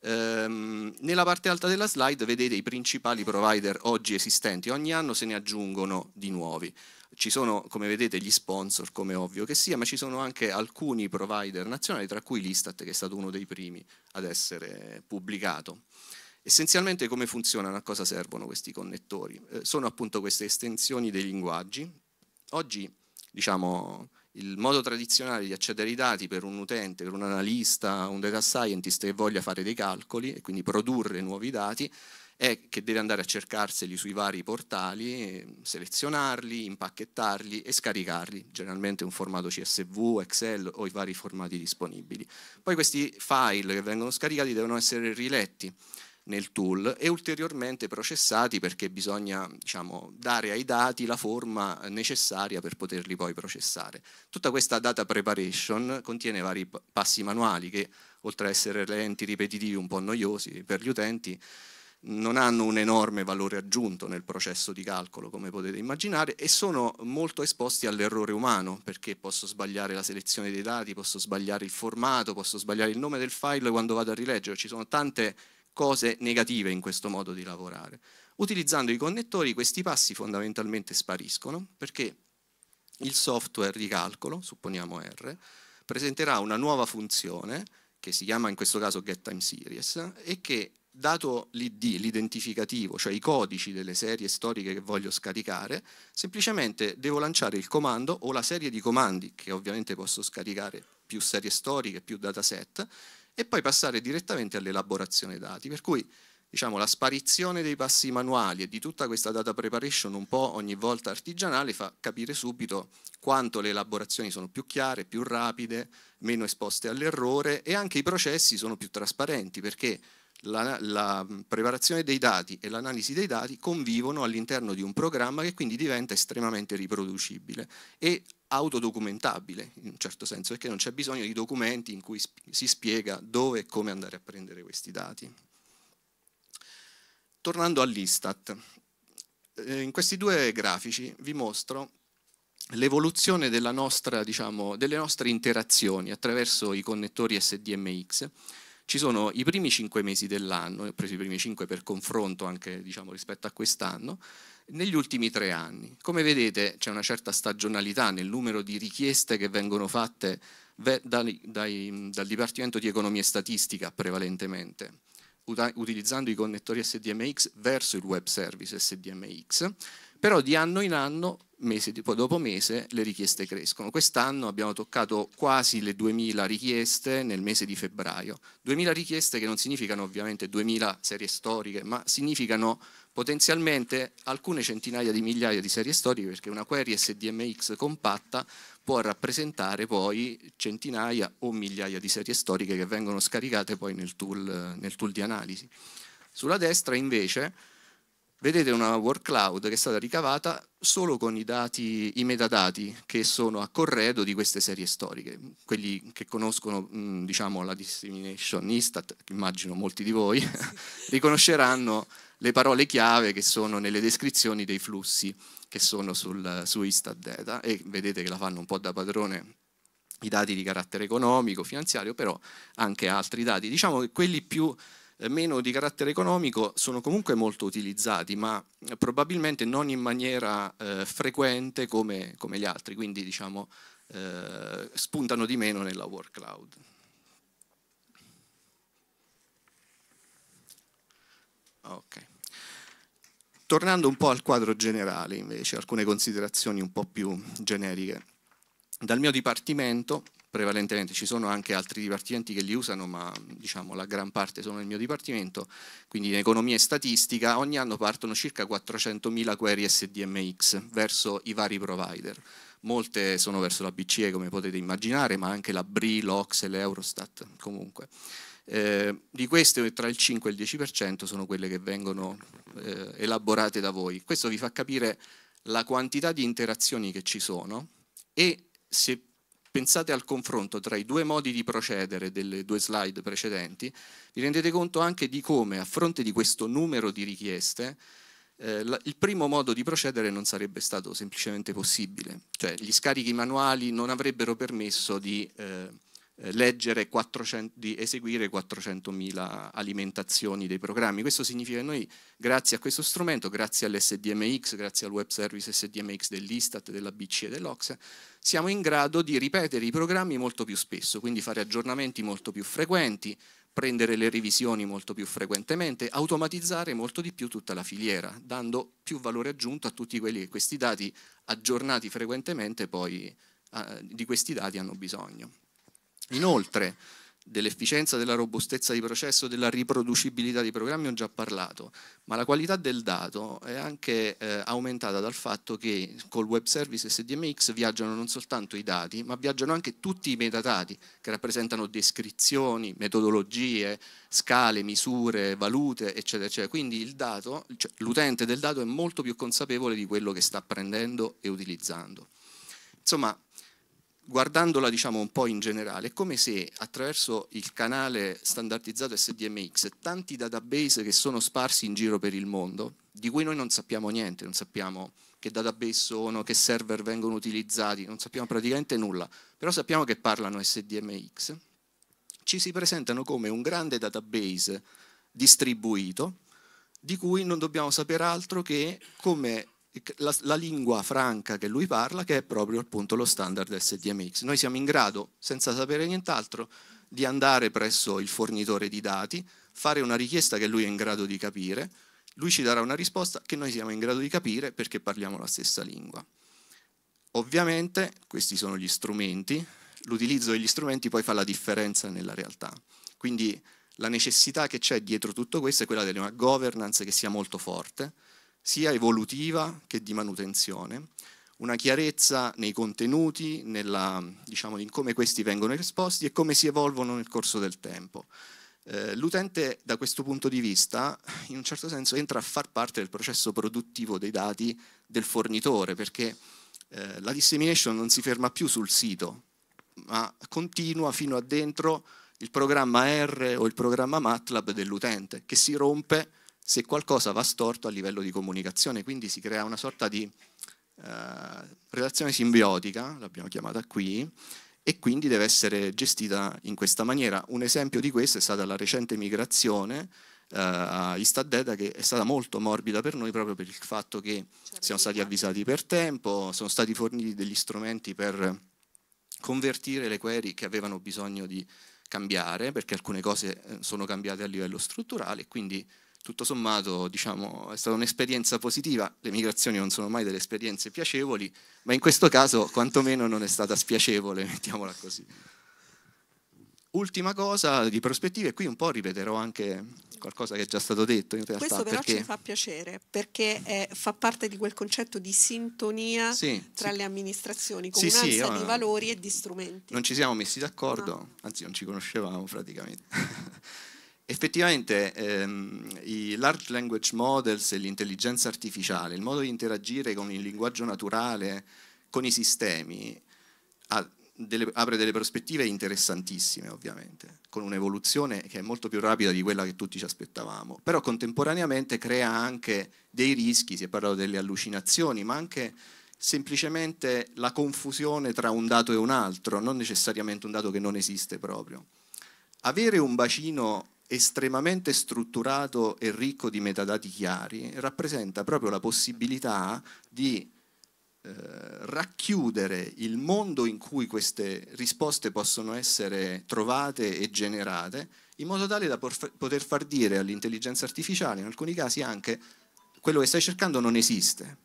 Ehm, nella parte alta della slide vedete i principali provider oggi esistenti, ogni anno se ne aggiungono di nuovi. Ci sono, come vedete, gli sponsor, come ovvio che sia, ma ci sono anche alcuni provider nazionali, tra cui l'Istat, che è stato uno dei primi ad essere pubblicato. Essenzialmente come funzionano, a cosa servono questi connettori? Eh, sono appunto queste estensioni dei linguaggi. Oggi, diciamo, il modo tradizionale di accedere ai dati per un utente, per un analista, un data scientist che voglia fare dei calcoli e quindi produrre nuovi dati, è che deve andare a cercarseli sui vari portali, selezionarli, impacchettarli e scaricarli, generalmente un formato CSV, Excel o i vari formati disponibili. Poi questi file che vengono scaricati devono essere riletti nel tool e ulteriormente processati perché bisogna diciamo, dare ai dati la forma necessaria per poterli poi processare. Tutta questa data preparation contiene vari passi manuali che oltre a essere lenti, ripetitivi, un po' noiosi per gli utenti, non hanno un enorme valore aggiunto nel processo di calcolo, come potete immaginare, e sono molto esposti all'errore umano, perché posso sbagliare la selezione dei dati, posso sbagliare il formato, posso sbagliare il nome del file quando vado a rileggere, ci sono tante cose negative in questo modo di lavorare. Utilizzando i connettori questi passi fondamentalmente spariscono, perché il software di calcolo, supponiamo R, presenterà una nuova funzione, che si chiama in questo caso getTimeSeries, e che dato l'ID, l'identificativo, cioè i codici delle serie storiche che voglio scaricare, semplicemente devo lanciare il comando o la serie di comandi, che ovviamente posso scaricare più serie storiche, più dataset, e poi passare direttamente all'elaborazione dati. Per cui diciamo, la sparizione dei passi manuali e di tutta questa data preparation un po' ogni volta artigianale fa capire subito quanto le elaborazioni sono più chiare, più rapide, meno esposte all'errore e anche i processi sono più trasparenti perché la, la preparazione dei dati e l'analisi dei dati convivono all'interno di un programma che quindi diventa estremamente riproducibile e autodocumentabile in un certo senso perché non c'è bisogno di documenti in cui si spiega dove e come andare a prendere questi dati. Tornando all'Istat, eh, in questi due grafici vi mostro l'evoluzione diciamo, delle nostre interazioni attraverso i connettori SDMX ci sono i primi cinque mesi dell'anno, ho preso i primi cinque per confronto anche diciamo, rispetto a quest'anno, negli ultimi tre anni. Come vedete c'è una certa stagionalità nel numero di richieste che vengono fatte dai, dai, dal Dipartimento di Economia e Statistica prevalentemente, utilizzando i connettori SDMX verso il web service SDMX, però di anno in anno mese dopo mese le richieste crescono. Quest'anno abbiamo toccato quasi le 2000 richieste nel mese di febbraio. 2000 richieste che non significano ovviamente 2000 serie storiche, ma significano potenzialmente alcune centinaia di migliaia di serie storiche perché una query SDMX compatta può rappresentare poi centinaia o migliaia di serie storiche che vengono scaricate poi nel tool, nel tool di analisi. Sulla destra invece Vedete una word cloud che è stata ricavata solo con i, dati, i metadati che sono a corredo di queste serie storiche. Quelli che conoscono mm, diciamo, la dissemination Istat, immagino molti di voi, sì. *laughs* riconosceranno le parole chiave che sono nelle descrizioni dei flussi che sono sul, su Istat Data e vedete che la fanno un po' da padrone i dati di carattere economico, finanziario, però anche altri dati. Diciamo che quelli più eh, meno di carattere economico sono comunque molto utilizzati, ma eh, probabilmente non in maniera eh, frequente come, come, gli altri, quindi diciamo, eh, spuntano di meno nella workload. Okay. Tornando un po' al quadro generale, invece, alcune considerazioni un po' più generiche. Dal mio dipartimento prevalentemente, ci sono anche altri dipartimenti che li usano, ma diciamo la gran parte sono nel mio dipartimento, quindi in economia e statistica ogni anno partono circa 400.000 query SDMX verso i vari provider. Molte sono verso la BCE come potete immaginare, ma anche la BRI, l'Ox e l'Eurostat comunque. Eh, di queste tra il 5 e il 10% sono quelle che vengono eh, elaborate da voi. Questo vi fa capire la quantità di interazioni che ci sono e se pensate al confronto tra i due modi di procedere delle due slide precedenti, vi rendete conto anche di come a fronte di questo numero di richieste eh, il primo modo di procedere non sarebbe stato semplicemente possibile, cioè gli scarichi manuali non avrebbero permesso di eh, eh, leggere 400, di eseguire 400.000 alimentazioni dei programmi. Questo significa che noi, grazie a questo strumento, grazie all'SDMX, grazie al web service SDMX dell'Istat, della BCE e dell'Oxa, siamo in grado di ripetere i programmi molto più spesso, quindi fare aggiornamenti molto più frequenti, prendere le revisioni molto più frequentemente, automatizzare molto di più tutta la filiera, dando più valore aggiunto a tutti quelli che questi dati aggiornati frequentemente poi eh, di questi dati hanno bisogno. Inoltre, dell'efficienza, della robustezza di processo, della riproducibilità di programmi ho già parlato, ma la qualità del dato è anche eh, aumentata dal fatto che col web service SDMX viaggiano non soltanto i dati, ma viaggiano anche tutti i metadati che rappresentano descrizioni, metodologie, scale, misure, valute, eccetera, eccetera. Quindi cioè, l'utente cioè, del dato è molto più consapevole di quello che sta prendendo e utilizzando. Insomma, guardandola diciamo, un po' in generale, è come se attraverso il canale standardizzato SDMX tanti database che sono sparsi in giro per il mondo, di cui noi non sappiamo niente, non sappiamo che database sono, che server vengono utilizzati, non sappiamo praticamente nulla, però sappiamo che parlano SDMX, ci si presentano come un grande database distribuito di cui non dobbiamo sapere altro che come la, la, lingua franca che lui parla, che è proprio appunto lo standard SDMX. Noi siamo in grado, senza sapere nient'altro, di andare presso il fornitore di dati, fare una richiesta che lui è in grado di capire, lui ci darà una risposta che noi siamo in grado di capire perché parliamo la stessa lingua. Ovviamente questi sono gli strumenti, l'utilizzo degli strumenti poi fa la differenza nella realtà. Quindi la necessità che c'è dietro tutto questo è quella di una governance che sia molto forte, sia evolutiva che di manutenzione, una chiarezza nei contenuti, nella, diciamo, in come questi vengono esposti e come si evolvono nel corso del tempo. Eh, l'utente da questo punto di vista in un certo senso entra a far parte del processo produttivo dei dati del fornitore perché eh, la dissemination non si ferma più sul sito ma continua fino a dentro il programma R o il programma MATLAB dell'utente che si rompe se qualcosa va storto a livello di comunicazione, quindi si crea una sorta di eh, relazione simbiotica, l'abbiamo chiamata qui, e quindi deve essere gestita in questa maniera. Un esempio di questo è stata la recente migrazione eh, Istad Data che è stata molto morbida per noi proprio per il fatto che siamo stati avvisati per tempo, sono stati forniti degli strumenti per convertire le query che avevano bisogno di cambiare perché alcune cose eh, sono cambiate a livello strutturale quindi tutto sommato diciamo, è stata un'esperienza positiva, le migrazioni non sono mai delle esperienze piacevoli, ma in questo caso quantomeno non è stata spiacevole, *laughs* mettiamola così. Ultima cosa di prospettive, qui un po' ripeterò anche qualcosa che è già stato detto in realtà. Questo però perché... ci fa piacere perché è, fa parte di quel concetto di sintonia sì, tra sì. le amministrazioni, comunanza sì, di valori e di strumenti. Non ci siamo messi d'accordo, no. anzi non ci conoscevamo praticamente. *laughs* Effettivamente ehm, i large language models e l'intelligenza artificiale, il modo di interagire con il linguaggio naturale, con i sistemi, delle, apre delle prospettive interessantissime ovviamente, con un'evoluzione che è molto più rapida di quella che tutti ci aspettavamo, però contemporaneamente crea anche dei rischi, si è parlato delle allucinazioni, ma anche semplicemente la confusione tra un dato e un altro, non necessariamente un dato che non esiste proprio. Avere un bacino estremamente strutturato e ricco di metadati chiari rappresenta proprio la possibilità di eh, racchiudere il mondo in cui queste risposte possono essere trovate e generate in modo tale da poter far dire all'intelligenza artificiale in alcuni casi anche quello che stai cercando non esiste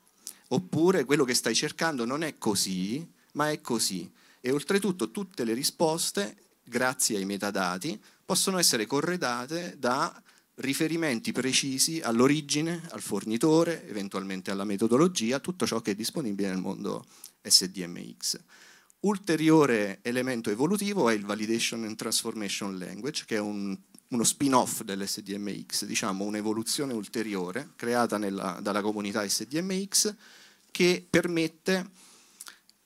oppure quello che stai cercando non è così ma è così e oltretutto tutte le risposte grazie ai metadati, possono essere corredate da riferimenti precisi all'origine, al fornitore, eventualmente alla metodologia, tutto ciò che è disponibile nel mondo SDMX. Ulteriore elemento evolutivo è il Validation and Transformation Language, che è un, uno spin-off dell'SDMX, diciamo un'evoluzione ulteriore creata nella, dalla comunità SDMX che permette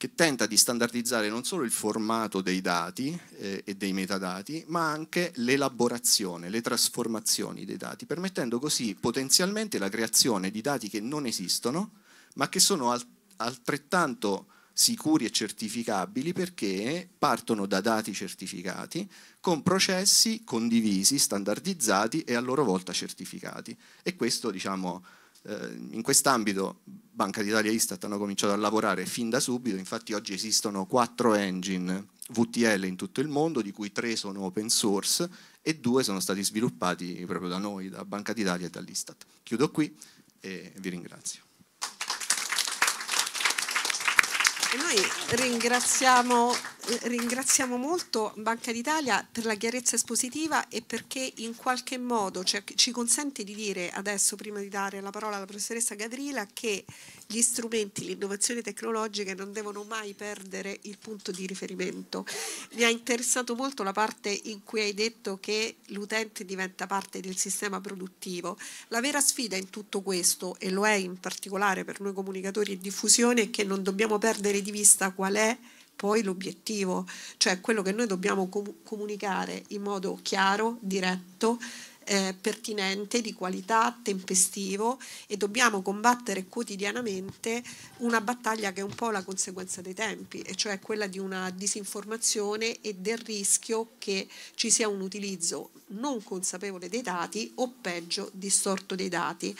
che tenta di standardizzare non solo il formato dei dati eh, e dei metadati, ma anche l'elaborazione, le trasformazioni dei dati, permettendo così potenzialmente la creazione di dati che non esistono, ma che sono altrettanto sicuri e certificabili perché partono da dati certificati con processi condivisi, standardizzati e a loro volta certificati. E questo, diciamo, eh, in quest'ambito Banca d'Italia e Istat hanno cominciato a lavorare fin da subito, infatti oggi esistono quattro engine VTL in tutto il mondo, di cui tre sono open source e due sono stati sviluppati proprio da noi, da Banca d'Italia e dall'Istat. Chiudo qui e vi ringrazio. E noi ringraziamo ringraziamo molto Banca d'Italia per la chiarezza espositiva e perché in qualche modo cioè, ci consente di dire adesso, prima di dare la parola alla professoressa Gadrila, che gli strumenti, le innovazioni tecnologiche non devono mai perdere il punto di riferimento. Mi ha interessato molto la parte in cui hai detto che l'utente diventa parte del sistema produttivo. La vera sfida in tutto questo, e lo è in particolare per noi comunicatori e diffusione, è che non dobbiamo perdere di vista qual è poi l'obiettivo, cioè quello che noi dobbiamo com- comunicare in modo chiaro, diretto, eh, pertinente, di qualità, tempestivo e dobbiamo combattere quotidianamente una battaglia che è un po' la conseguenza dei tempi, e cioè quella di una disinformazione e del rischio che ci sia un utilizzo non consapevole dei dati o peggio distorto dei dati.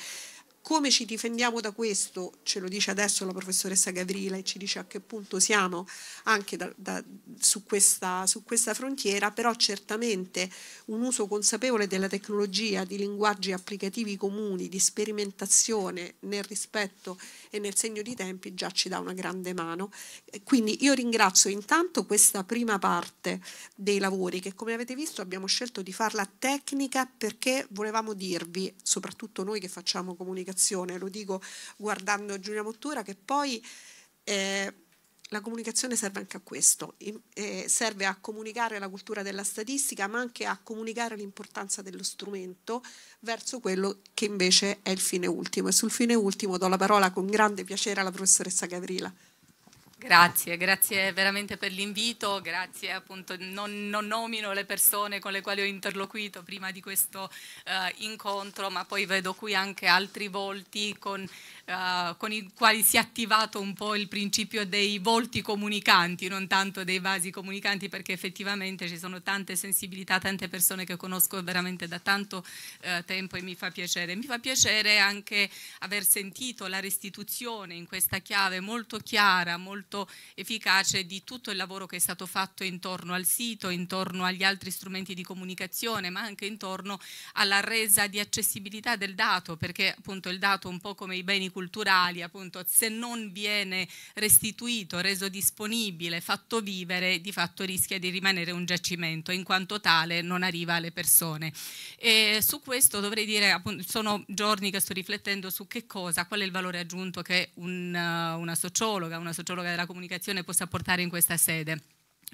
Come ci difendiamo da questo? Ce lo dice adesso la professoressa Gavrila e ci dice a che punto siamo anche da, da, su, questa, su questa frontiera, però certamente un uso consapevole della tecnologia, di linguaggi applicativi comuni, di sperimentazione nel rispetto e nel segno di tempi già ci dà una grande mano. Eh, quindi io ringrazio intanto questa prima parte dei lavori che come avete visto abbiamo scelto di farla tecnica perché volevamo dirvi, soprattutto noi che facciamo comunicazione, lo dico guardando Giulia Mottura, che poi... Eh, la comunicazione serve anche a questo, eh, serve a comunicare la cultura della statistica ma anche a comunicare l'importanza dello strumento verso quello che invece è il fine ultimo e sul fine ultimo do la parola con grande piacere alla professoressa Gavrila. Grazie, grazie veramente per l'invito, grazie appunto, non, non, nomino le persone con le quali ho interloquito prima di questo eh, incontro, ma poi vedo qui anche altri volti con, eh, con, i quali si è attivato un po' il principio dei volti comunicanti, non tanto dei vasi comunicanti, perché effettivamente ci sono tante sensibilità, tante persone che conosco veramente da tanto eh, tempo e mi fa piacere. Mi fa piacere anche aver sentito la restituzione in questa chiave molto chiara, molto molto efficace di tutto il lavoro che è stato fatto intorno al sito, intorno agli altri strumenti di comunicazione, ma anche intorno alla resa di accessibilità del dato, perché appunto il dato un po' come i beni culturali, appunto se non viene restituito, reso disponibile, fatto vivere, di fatto rischia di rimanere un giacimento, in quanto tale non arriva alle persone. E su questo dovrei dire, appunto, sono giorni che sto riflettendo su che cosa, qual è il valore aggiunto che un, una sociologa, una sociologa della comunicazione possa portare in questa sede.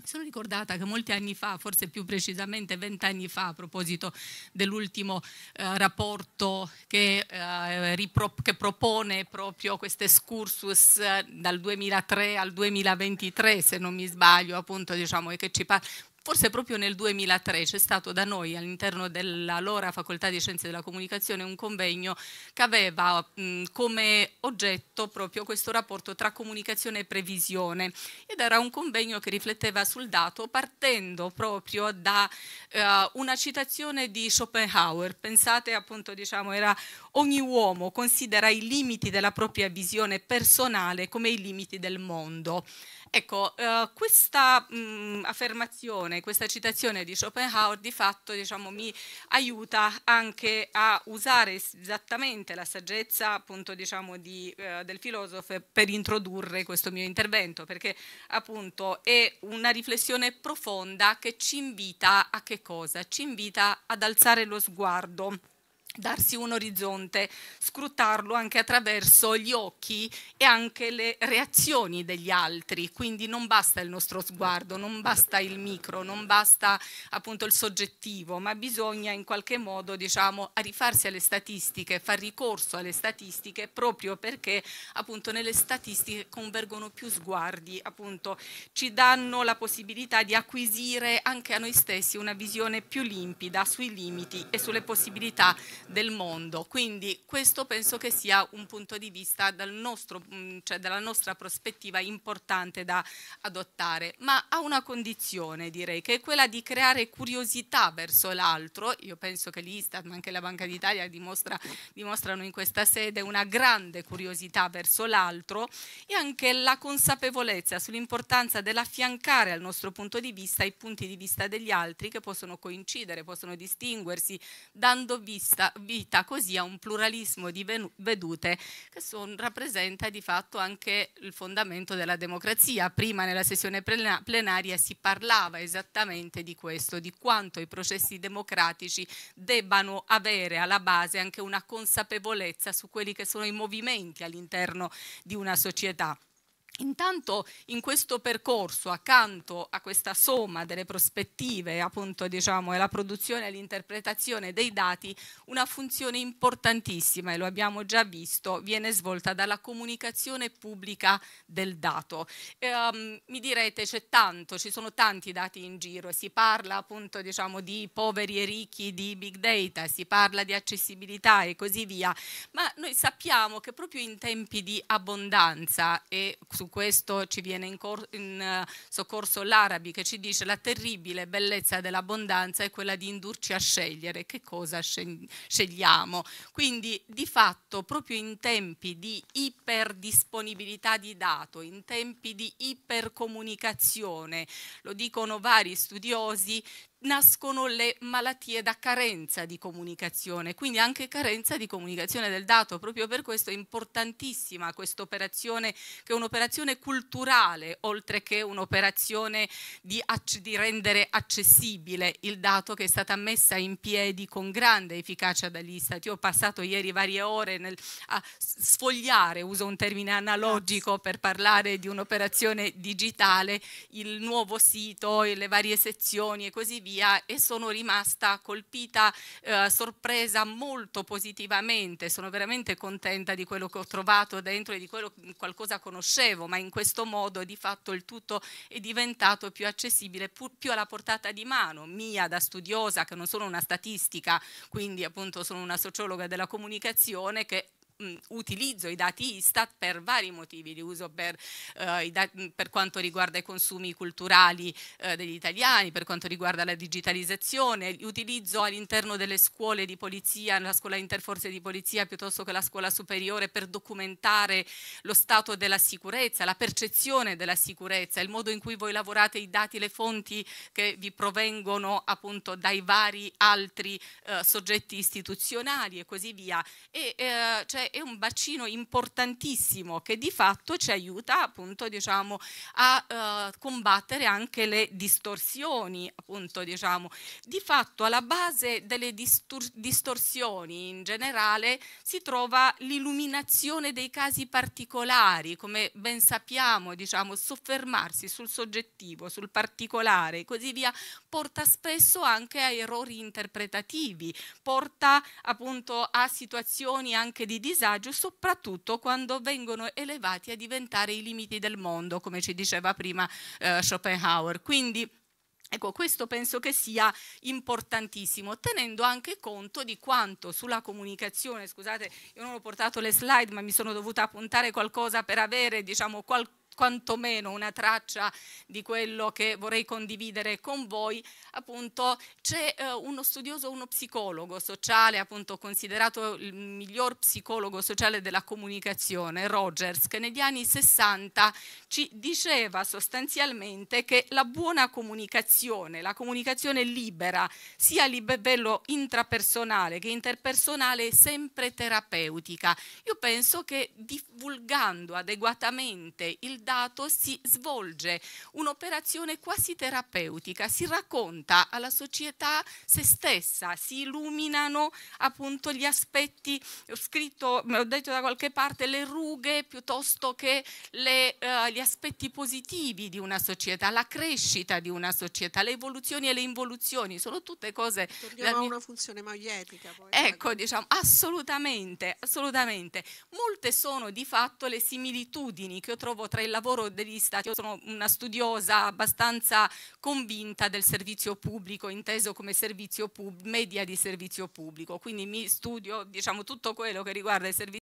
Mi sono ricordata che molti anni fa, forse più precisamente vent'anni fa, a proposito dell'ultimo eh, rapporto che, eh, che, propone proprio questo excursus eh, dal 2003 al 2023, se non mi sbaglio, appunto, diciamo, e che ci parla forse proprio nel 2003 c'è stato da noi all'interno dell'allora Facoltà di Scienze della Comunicazione un convegno che aveva mh, come oggetto proprio questo rapporto tra comunicazione e previsione ed era un convegno che rifletteva sul dato partendo proprio da eh, una citazione di Schopenhauer. Pensate appunto, diciamo, era ogni uomo considera i limiti della propria visione personale come i limiti del mondo. Ecco, eh, questa mh, mm, affermazione, questa citazione di Schopenhauer di fatto diciamo, mi aiuta anche a usare esattamente la saggezza appunto, diciamo, di, eh, del filosofo per introdurre questo mio intervento, perché appunto è una riflessione profonda che ci invita a che cosa? Ci invita ad alzare lo sguardo darsi un orizzonte, scrutarlo anche attraverso gli occhi e anche le reazioni degli altri, quindi non basta il nostro sguardo, non basta il micro, non basta appunto il soggettivo, ma bisogna in qualche modo diciamo rifarsi alle statistiche, far ricorso alle statistiche proprio perché appunto nelle statistiche convergono più sguardi, appunto ci danno la possibilità di acquisire anche a noi stessi una visione più limpida sui limiti e sulle possibilità del mondo. Quindi questo penso che sia un punto di vista dal nostro, mm, cioè dalla nostra prospettiva importante da adottare, ma a una condizione direi che è quella di creare curiosità verso l'altro. Io penso che l'Istat, ma anche la Banca d'Italia dimostra, dimostrano in questa sede una grande curiosità verso l'altro e anche la consapevolezza sull'importanza dell'affiancare al nostro punto di vista i punti di vista degli altri che possono coincidere, possono distinguersi, dando vista, vita così a un pluralismo di vedute che son, rappresenta di fatto anche il fondamento della democrazia. Prima nella sessione plenaria si parlava esattamente di questo, di quanto i processi democratici debbano avere alla base anche una consapevolezza su quelli che sono i movimenti all'interno di una società. Intanto in questo percorso, accanto a questa somma delle prospettive, appunto diciamo, è la produzione e l'interpretazione dei dati, una funzione importantissima, e lo abbiamo già visto, viene svolta dalla comunicazione pubblica del dato. Ehm, mi direte c'è tanto, ci sono tanti dati in giro, si parla appunto diciamo, di poveri e ricchi, di big data, si parla di accessibilità e così via, ma noi sappiamo che proprio in tempi di abbondanza e su questo ci viene in, in eh, soccorso l'Arabi che ci dice la terribile bellezza dell'abbondanza è quella di indurci a scegliere che cosa scegliamo. Quindi di fatto proprio in tempi di iperdisponibilità di dato, in tempi di ipercomunicazione, lo dicono vari studiosi, nascono le malattie da carenza di comunicazione, quindi anche carenza di comunicazione del dato. Proprio per questo è importantissima questa operazione, che è un'operazione culturale, oltre che un'operazione di, di, rendere accessibile il dato che è stata messa in piedi con grande efficacia dagli stati. Io ho passato ieri varie ore nel, a sfogliare, uso un termine analogico per parlare di un'operazione digitale, il nuovo sito, le varie sezioni e così via via e sono rimasta colpita, eh, sorpresa molto positivamente, sono veramente contenta di quello che ho trovato dentro e di quello che qualcosa conoscevo, ma in questo modo di fatto il tutto è diventato più accessibile, pur più alla portata di mano, mia da studiosa che non sono una statistica, quindi appunto sono una sociologa della comunicazione che mh, mm, utilizzo i dati Istat per vari motivi, li uso per, eh, mm, per quanto riguarda i consumi culturali eh, degli italiani, per quanto riguarda la digitalizzazione, li utilizzo all'interno delle scuole di polizia, la scuola interforze di polizia piuttosto che la scuola superiore per documentare lo stato della sicurezza, la percezione della sicurezza, il modo in cui voi lavorate i dati, le fonti che vi provengono appunto dai vari altri eh, soggetti istituzionali e così via. E eh, cioè, è un bacino importantissimo che di fatto ci aiuta appunto diciamo, a eh, combattere anche le distorsioni. Appunto, diciamo. Di fatto alla base delle distorsioni in generale si trova l'illuminazione dei casi particolari, come ben sappiamo diciamo, soffermarsi sul soggettivo, sul particolare e così via porta spesso anche a errori interpretativi, porta appunto a situazioni anche di disagio, soprattutto quando vengono elevati a diventare i limiti del mondo, come ci diceva prima eh, Schopenhauer. Quindi, Ecco, questo penso che sia importantissimo, tenendo anche conto di quanto sulla comunicazione, scusate, io non ho portato le slide, ma mi sono dovuta appuntare qualcosa per avere, diciamo, qualcosa quantomeno una traccia di quello che vorrei condividere con voi, appunto c'è eh, uno studioso, uno psicologo sociale, appunto considerato il miglior psicologo sociale della comunicazione, Rogers, che negli anni 60 ci diceva sostanzialmente che la buona comunicazione, la comunicazione libera, sia a livello intrapersonale che interpersonale, è sempre terapeutica. Io penso che divulgando adeguatamente il soldato si svolge un'operazione quasi terapeutica, si racconta alla società se stessa, si illuminano appunto gli aspetti, ho scritto, ho detto da qualche parte, le rughe piuttosto che le, eh, gli aspetti positivi di una società, la crescita di una società, le evoluzioni e le involuzioni, sono tutte cose... Torniamo mia... una funzione maietica. Poi, ecco, magari. diciamo, assolutamente, assolutamente. Molte sono di fatto le similitudini che io trovo tra il lavoro degli stati. Io sono una studiosa abbastanza convinta del servizio pubblico, inteso come servizio pub, media di servizio pubblico, quindi mi studio diciamo, tutto quello che riguarda il servizio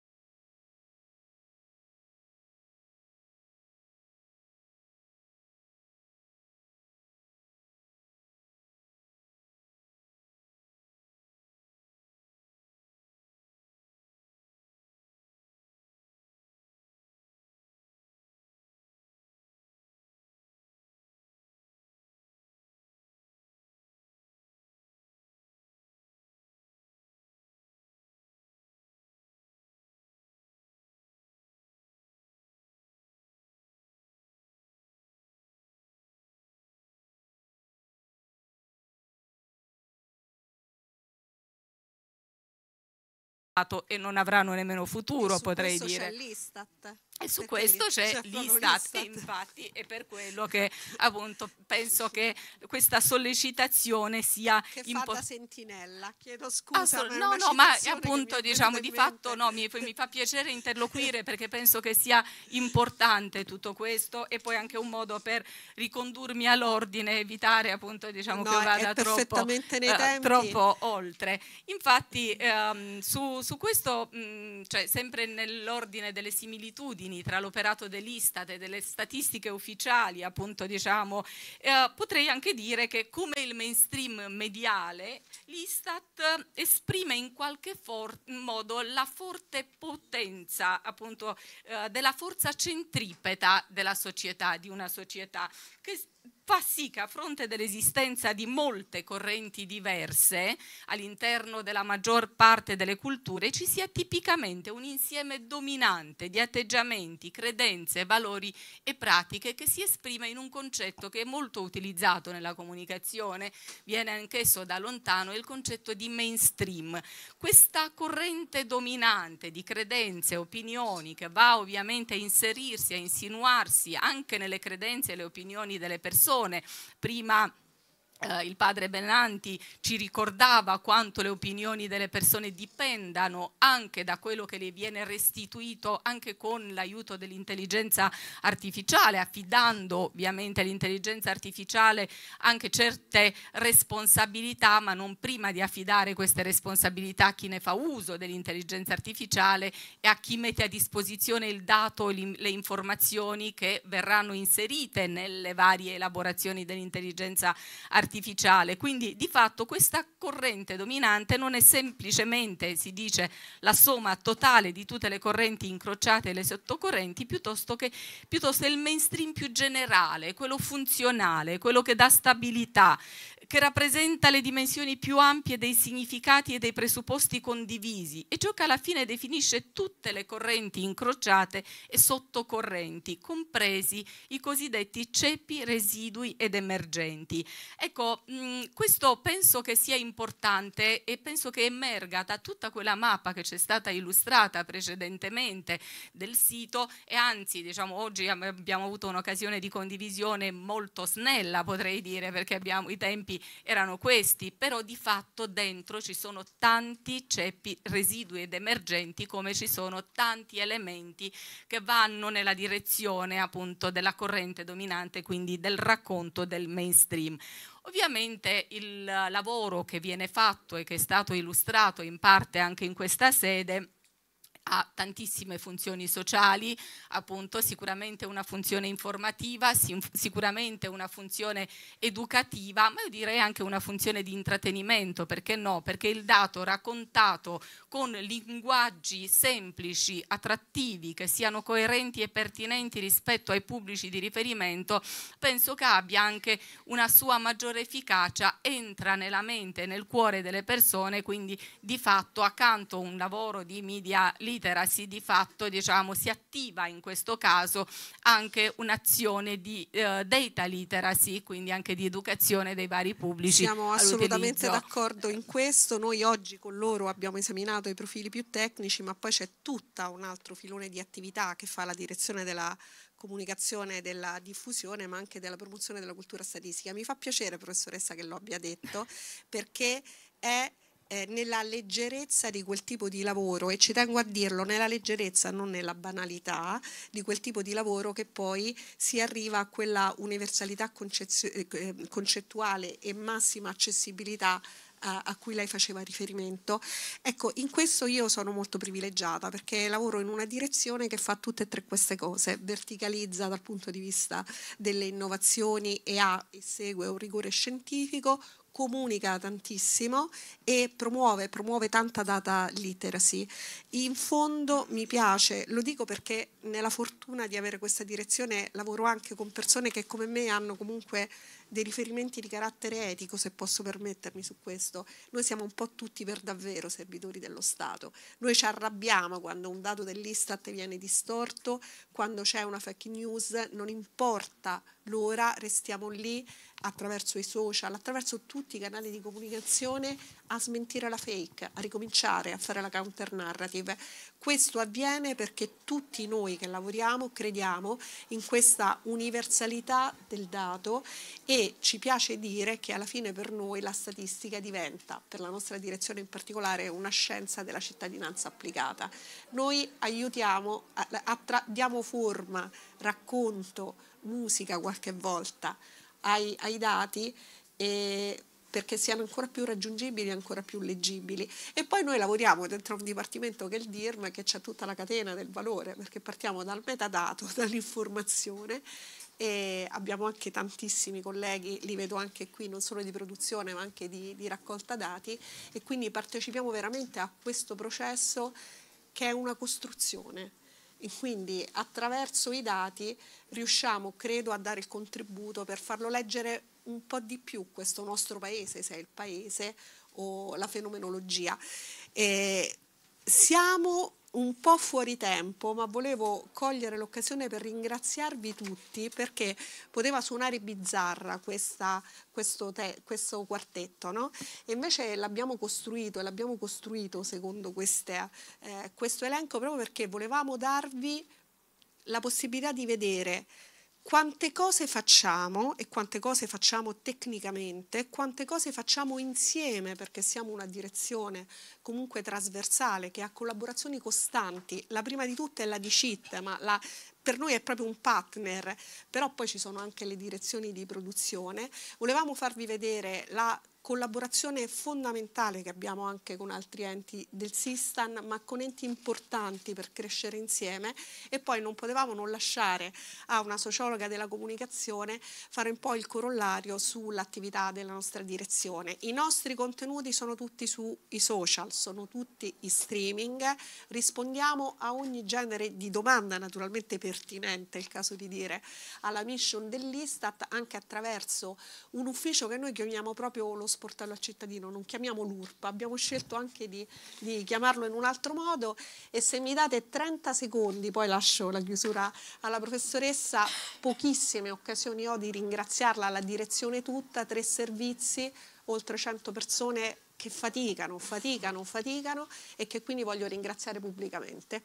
e non avranno nemmeno futuro, potrei dire. L'Istat. E su questo c'è, c'è l'Istat, l'Istat. infatti è per quello che appunto penso che questa sollecitazione sia importante. sentinella, chiedo scusa. Assol- no, no, ma appunto diciamo di fatto no, mi, mi, fa piacere interloquire perché penso che sia importante tutto questo e poi anche un modo per ricondurmi all'ordine, evitare appunto diciamo no, che vada troppo, uh, troppo, oltre. Infatti um, su, su, questo, mh, mm, cioè sempre nell'ordine delle similitudini, confini tra l'operato dell'Istat e delle statistiche ufficiali, appunto diciamo, eh, potrei anche dire che come il mainstream mediale, l'Istat esprime in qualche modo la forte potenza appunto eh, della forza centripeta della società, di una società che fa sì che a fronte dell'esistenza di molte correnti diverse all'interno della maggior parte delle culture ci sia tipicamente un insieme dominante di atteggiamenti, credenze, valori e pratiche che si esprime in un concetto che è molto utilizzato nella comunicazione, viene anch'esso da lontano, è il concetto di mainstream. Questa corrente dominante di credenze, opinioni che va ovviamente a inserirsi, a insinuarsi anche nelle credenze e le opinioni delle persone, persone prima eh, il padre Benanti ci ricordava quanto le opinioni delle persone dipendano anche da quello che le viene restituito anche con l'aiuto dell'intelligenza artificiale, affidando ovviamente all'intelligenza artificiale anche certe responsabilità, ma non prima di affidare queste responsabilità a chi ne fa uso dell'intelligenza artificiale e a chi mette a disposizione il dato e le informazioni che verranno inserite nelle varie elaborazioni dell'intelligenza artificiale artificiale. Quindi di fatto questa corrente dominante non è semplicemente, si dice, la somma totale di tutte le correnti incrociate e le sottocorrenti, piuttosto che piuttosto è il mainstream più generale, quello funzionale, quello che dà stabilità, che rappresenta le dimensioni più ampie dei significati e dei presupposti condivisi e ciò che alla fine definisce tutte le correnti incrociate e sottocorrenti, compresi i cosiddetti ceppi, residui ed emergenti. Ecco, mh, mm, questo penso che sia importante e penso che emerga da tutta quella mappa che ci è stata illustrata precedentemente del sito e anzi, diciamo, oggi abbiamo avuto un'occasione di condivisione molto snella, potrei dire, perché abbiamo i tempi erano questi, però di fatto dentro ci sono tanti ceppi residui ed emergenti come ci sono tanti elementi che vanno nella direzione appunto della corrente dominante, quindi del racconto del mainstream. Ovviamente il lavoro che viene fatto e che è stato illustrato in parte anche in questa sede ha tantissime funzioni sociali, appunto sicuramente una funzione informativa, sicuramente una funzione educativa, ma io direi anche una funzione di intrattenimento, perché no? Perché il dato raccontato con linguaggi semplici, attrattivi, che siano coerenti e pertinenti rispetto ai pubblici di riferimento, penso che abbia anche una sua maggiore efficacia, entra nella mente nel cuore delle persone, quindi di fatto accanto a un lavoro di media leadership literacy di fatto diciamo, si attiva in questo caso anche un'azione di eh, data literacy, quindi anche di educazione dei vari pubblici. Siamo assolutamente d'accordo in questo, noi oggi con loro abbiamo esaminato i profili più tecnici, ma poi c'è tutta un altro filone di attività che fa la direzione della comunicazione, della diffusione, ma anche della promozione della cultura statistica. Mi fa piacere, professoressa, che lo abbia detto, perché è eh, nella leggerezza di quel tipo di lavoro e ci tengo a dirlo, nella leggerezza, non nella banalità di quel tipo di lavoro che poi si arriva a quella universalità concezio- eh, eh, concettuale e massima accessibilità eh, a cui lei faceva riferimento. Ecco, in questo io sono molto privilegiata perché lavoro in una direzione che fa tutte e tre queste cose, verticalizza dal punto di vista delle innovazioni e ha e segue un rigore scientifico, comunica tantissimo e promuove, promuove tanta data literacy. In fondo mi piace, lo dico perché nella fortuna di avere questa direzione lavoro anche con persone che come me hanno comunque dei riferimenti di carattere etico, se posso permettermi su questo. Noi siamo un po' tutti per davvero servitori dello Stato. Noi ci arrabbiamo quando un dato dell'Istat viene distorto, quando c'è una fake news, non importa l'ora, restiamo lì attraverso i social, attraverso tutti i canali di comunicazione a smentire la fake, a ricominciare a fare la counter narrative. Questo avviene perché tutti noi che lavoriamo crediamo in questa universalità del dato e e ci piace dire che alla fine per noi la statistica diventa, per la nostra direzione in particolare, una scienza della cittadinanza applicata. Noi aiutiamo, diamo forma, racconto, musica qualche volta ai, ai dati perché siano ancora più raggiungibili, ancora più leggibili. E poi noi lavoriamo dentro un dipartimento che è il DIRM, che c'è tutta la catena del valore, perché partiamo dal metadato, *laughs* dall'informazione e abbiamo anche tantissimi colleghi, li vedo anche qui, non solo di produzione ma anche di, di raccolta dati e quindi partecipiamo veramente a questo processo che è una costruzione e quindi attraverso i dati riusciamo, credo, a dare il contributo per farlo leggere un po' di più questo nostro paese, se è il paese o la fenomenologia. E siamo un po' fuori tempo, ma volevo cogliere l'occasione per ringraziarvi tutti perché poteva suonare bizzarra questa, questo, te, questo, quartetto, no? E invece l'abbiamo costruito e l'abbiamo costruito secondo queste, eh, questo elenco proprio perché volevamo darvi la possibilità di vedere quante cose facciamo e quante cose facciamo tecnicamente, quante cose facciamo insieme perché siamo una direzione comunque trasversale che ha collaborazioni costanti. La prima di tutte è la di ma la, per noi è proprio un partner, però poi ci sono anche le direzioni di produzione. Volevamo farvi vedere la collaborazione fondamentale che abbiamo anche con altri enti del Sistan, ma con enti importanti per crescere insieme e poi non potevamo non lasciare a una sociologa della comunicazione fare un po' il corollario sull'attività della nostra direzione. I nostri contenuti sono tutti sui social, sono tutti in streaming, rispondiamo a ogni genere di domanda naturalmente pertinente, è il caso di dire, alla mission dell'Istat anche attraverso un ufficio che noi chiamiamo proprio lo portarlo al cittadino, non chiamiamo l'URPA, abbiamo scelto anche di, di, chiamarlo in un altro modo e se mi date 30 secondi, poi lascio la chiusura alla professoressa, pochissime occasioni ho di ringraziarla, alla direzione tutta, tre servizi, oltre 100 persone che faticano, faticano, faticano e che quindi voglio ringraziare pubblicamente.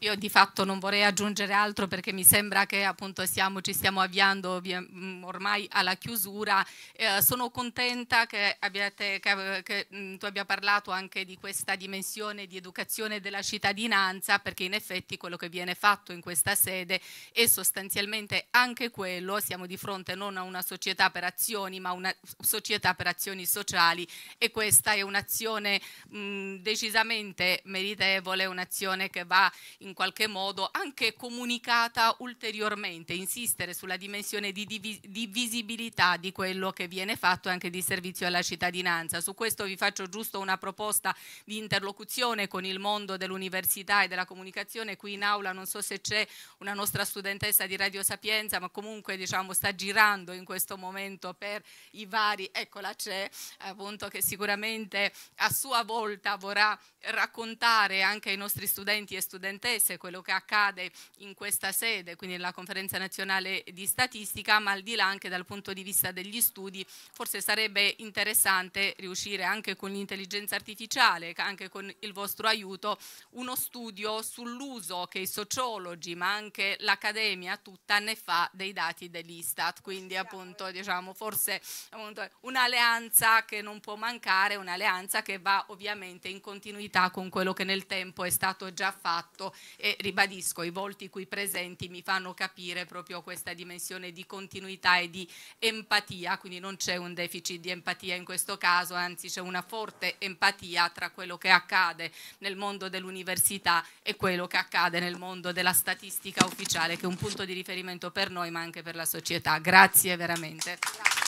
Io di fatto non vorrei aggiungere altro perché mi sembra che appunto stiamo, ci stiamo avviando via, mm, ormai alla chiusura. Eh, sono contenta che, abbiate, che, che mh, mm, tu abbia parlato anche di questa dimensione di educazione della cittadinanza perché in effetti quello che viene fatto in questa sede è sostanzialmente anche quello, siamo di fronte non a una società per azioni ma a una società per azioni sociali e questa è un'azione mm, decisamente meritevole, un'azione che va in in qualche modo anche comunicata ulteriormente, insistere sulla dimensione di, divis di visibilità di quello che viene fatto e anche di servizio alla cittadinanza. Su questo vi faccio giusto una proposta di interlocuzione con il mondo dell'università e della comunicazione. Qui in aula non so se c'è una nostra studentessa di Radio Sapienza, ma comunque diciamo, sta girando in questo momento per i vari, eccola c'è, appunto che sicuramente a sua volta vorrà raccontare anche ai nostri studenti e studentesse paese, quello che accade in questa sede, quindi nella conferenza nazionale di statistica, ma al di là anche dal punto di vista degli studi, forse sarebbe interessante riuscire anche con l'intelligenza artificiale, anche con il vostro aiuto, uno studio sull'uso che i sociologi, ma anche l'accademia tutta ne fa dei dati dell'Istat, quindi appunto diciamo forse un'alleanza che non può mancare, un'alleanza che va ovviamente in continuità con quello che nel tempo è stato già fatto e ribadisco i volti qui presenti mi fanno capire proprio questa dimensione di continuità e di empatia, quindi non c'è un deficit di empatia in questo caso, anzi c'è una forte empatia tra quello che accade nel mondo dell'università e quello che accade nel mondo della statistica ufficiale che è un punto di riferimento per noi ma anche per la società. Grazie veramente. Grazie.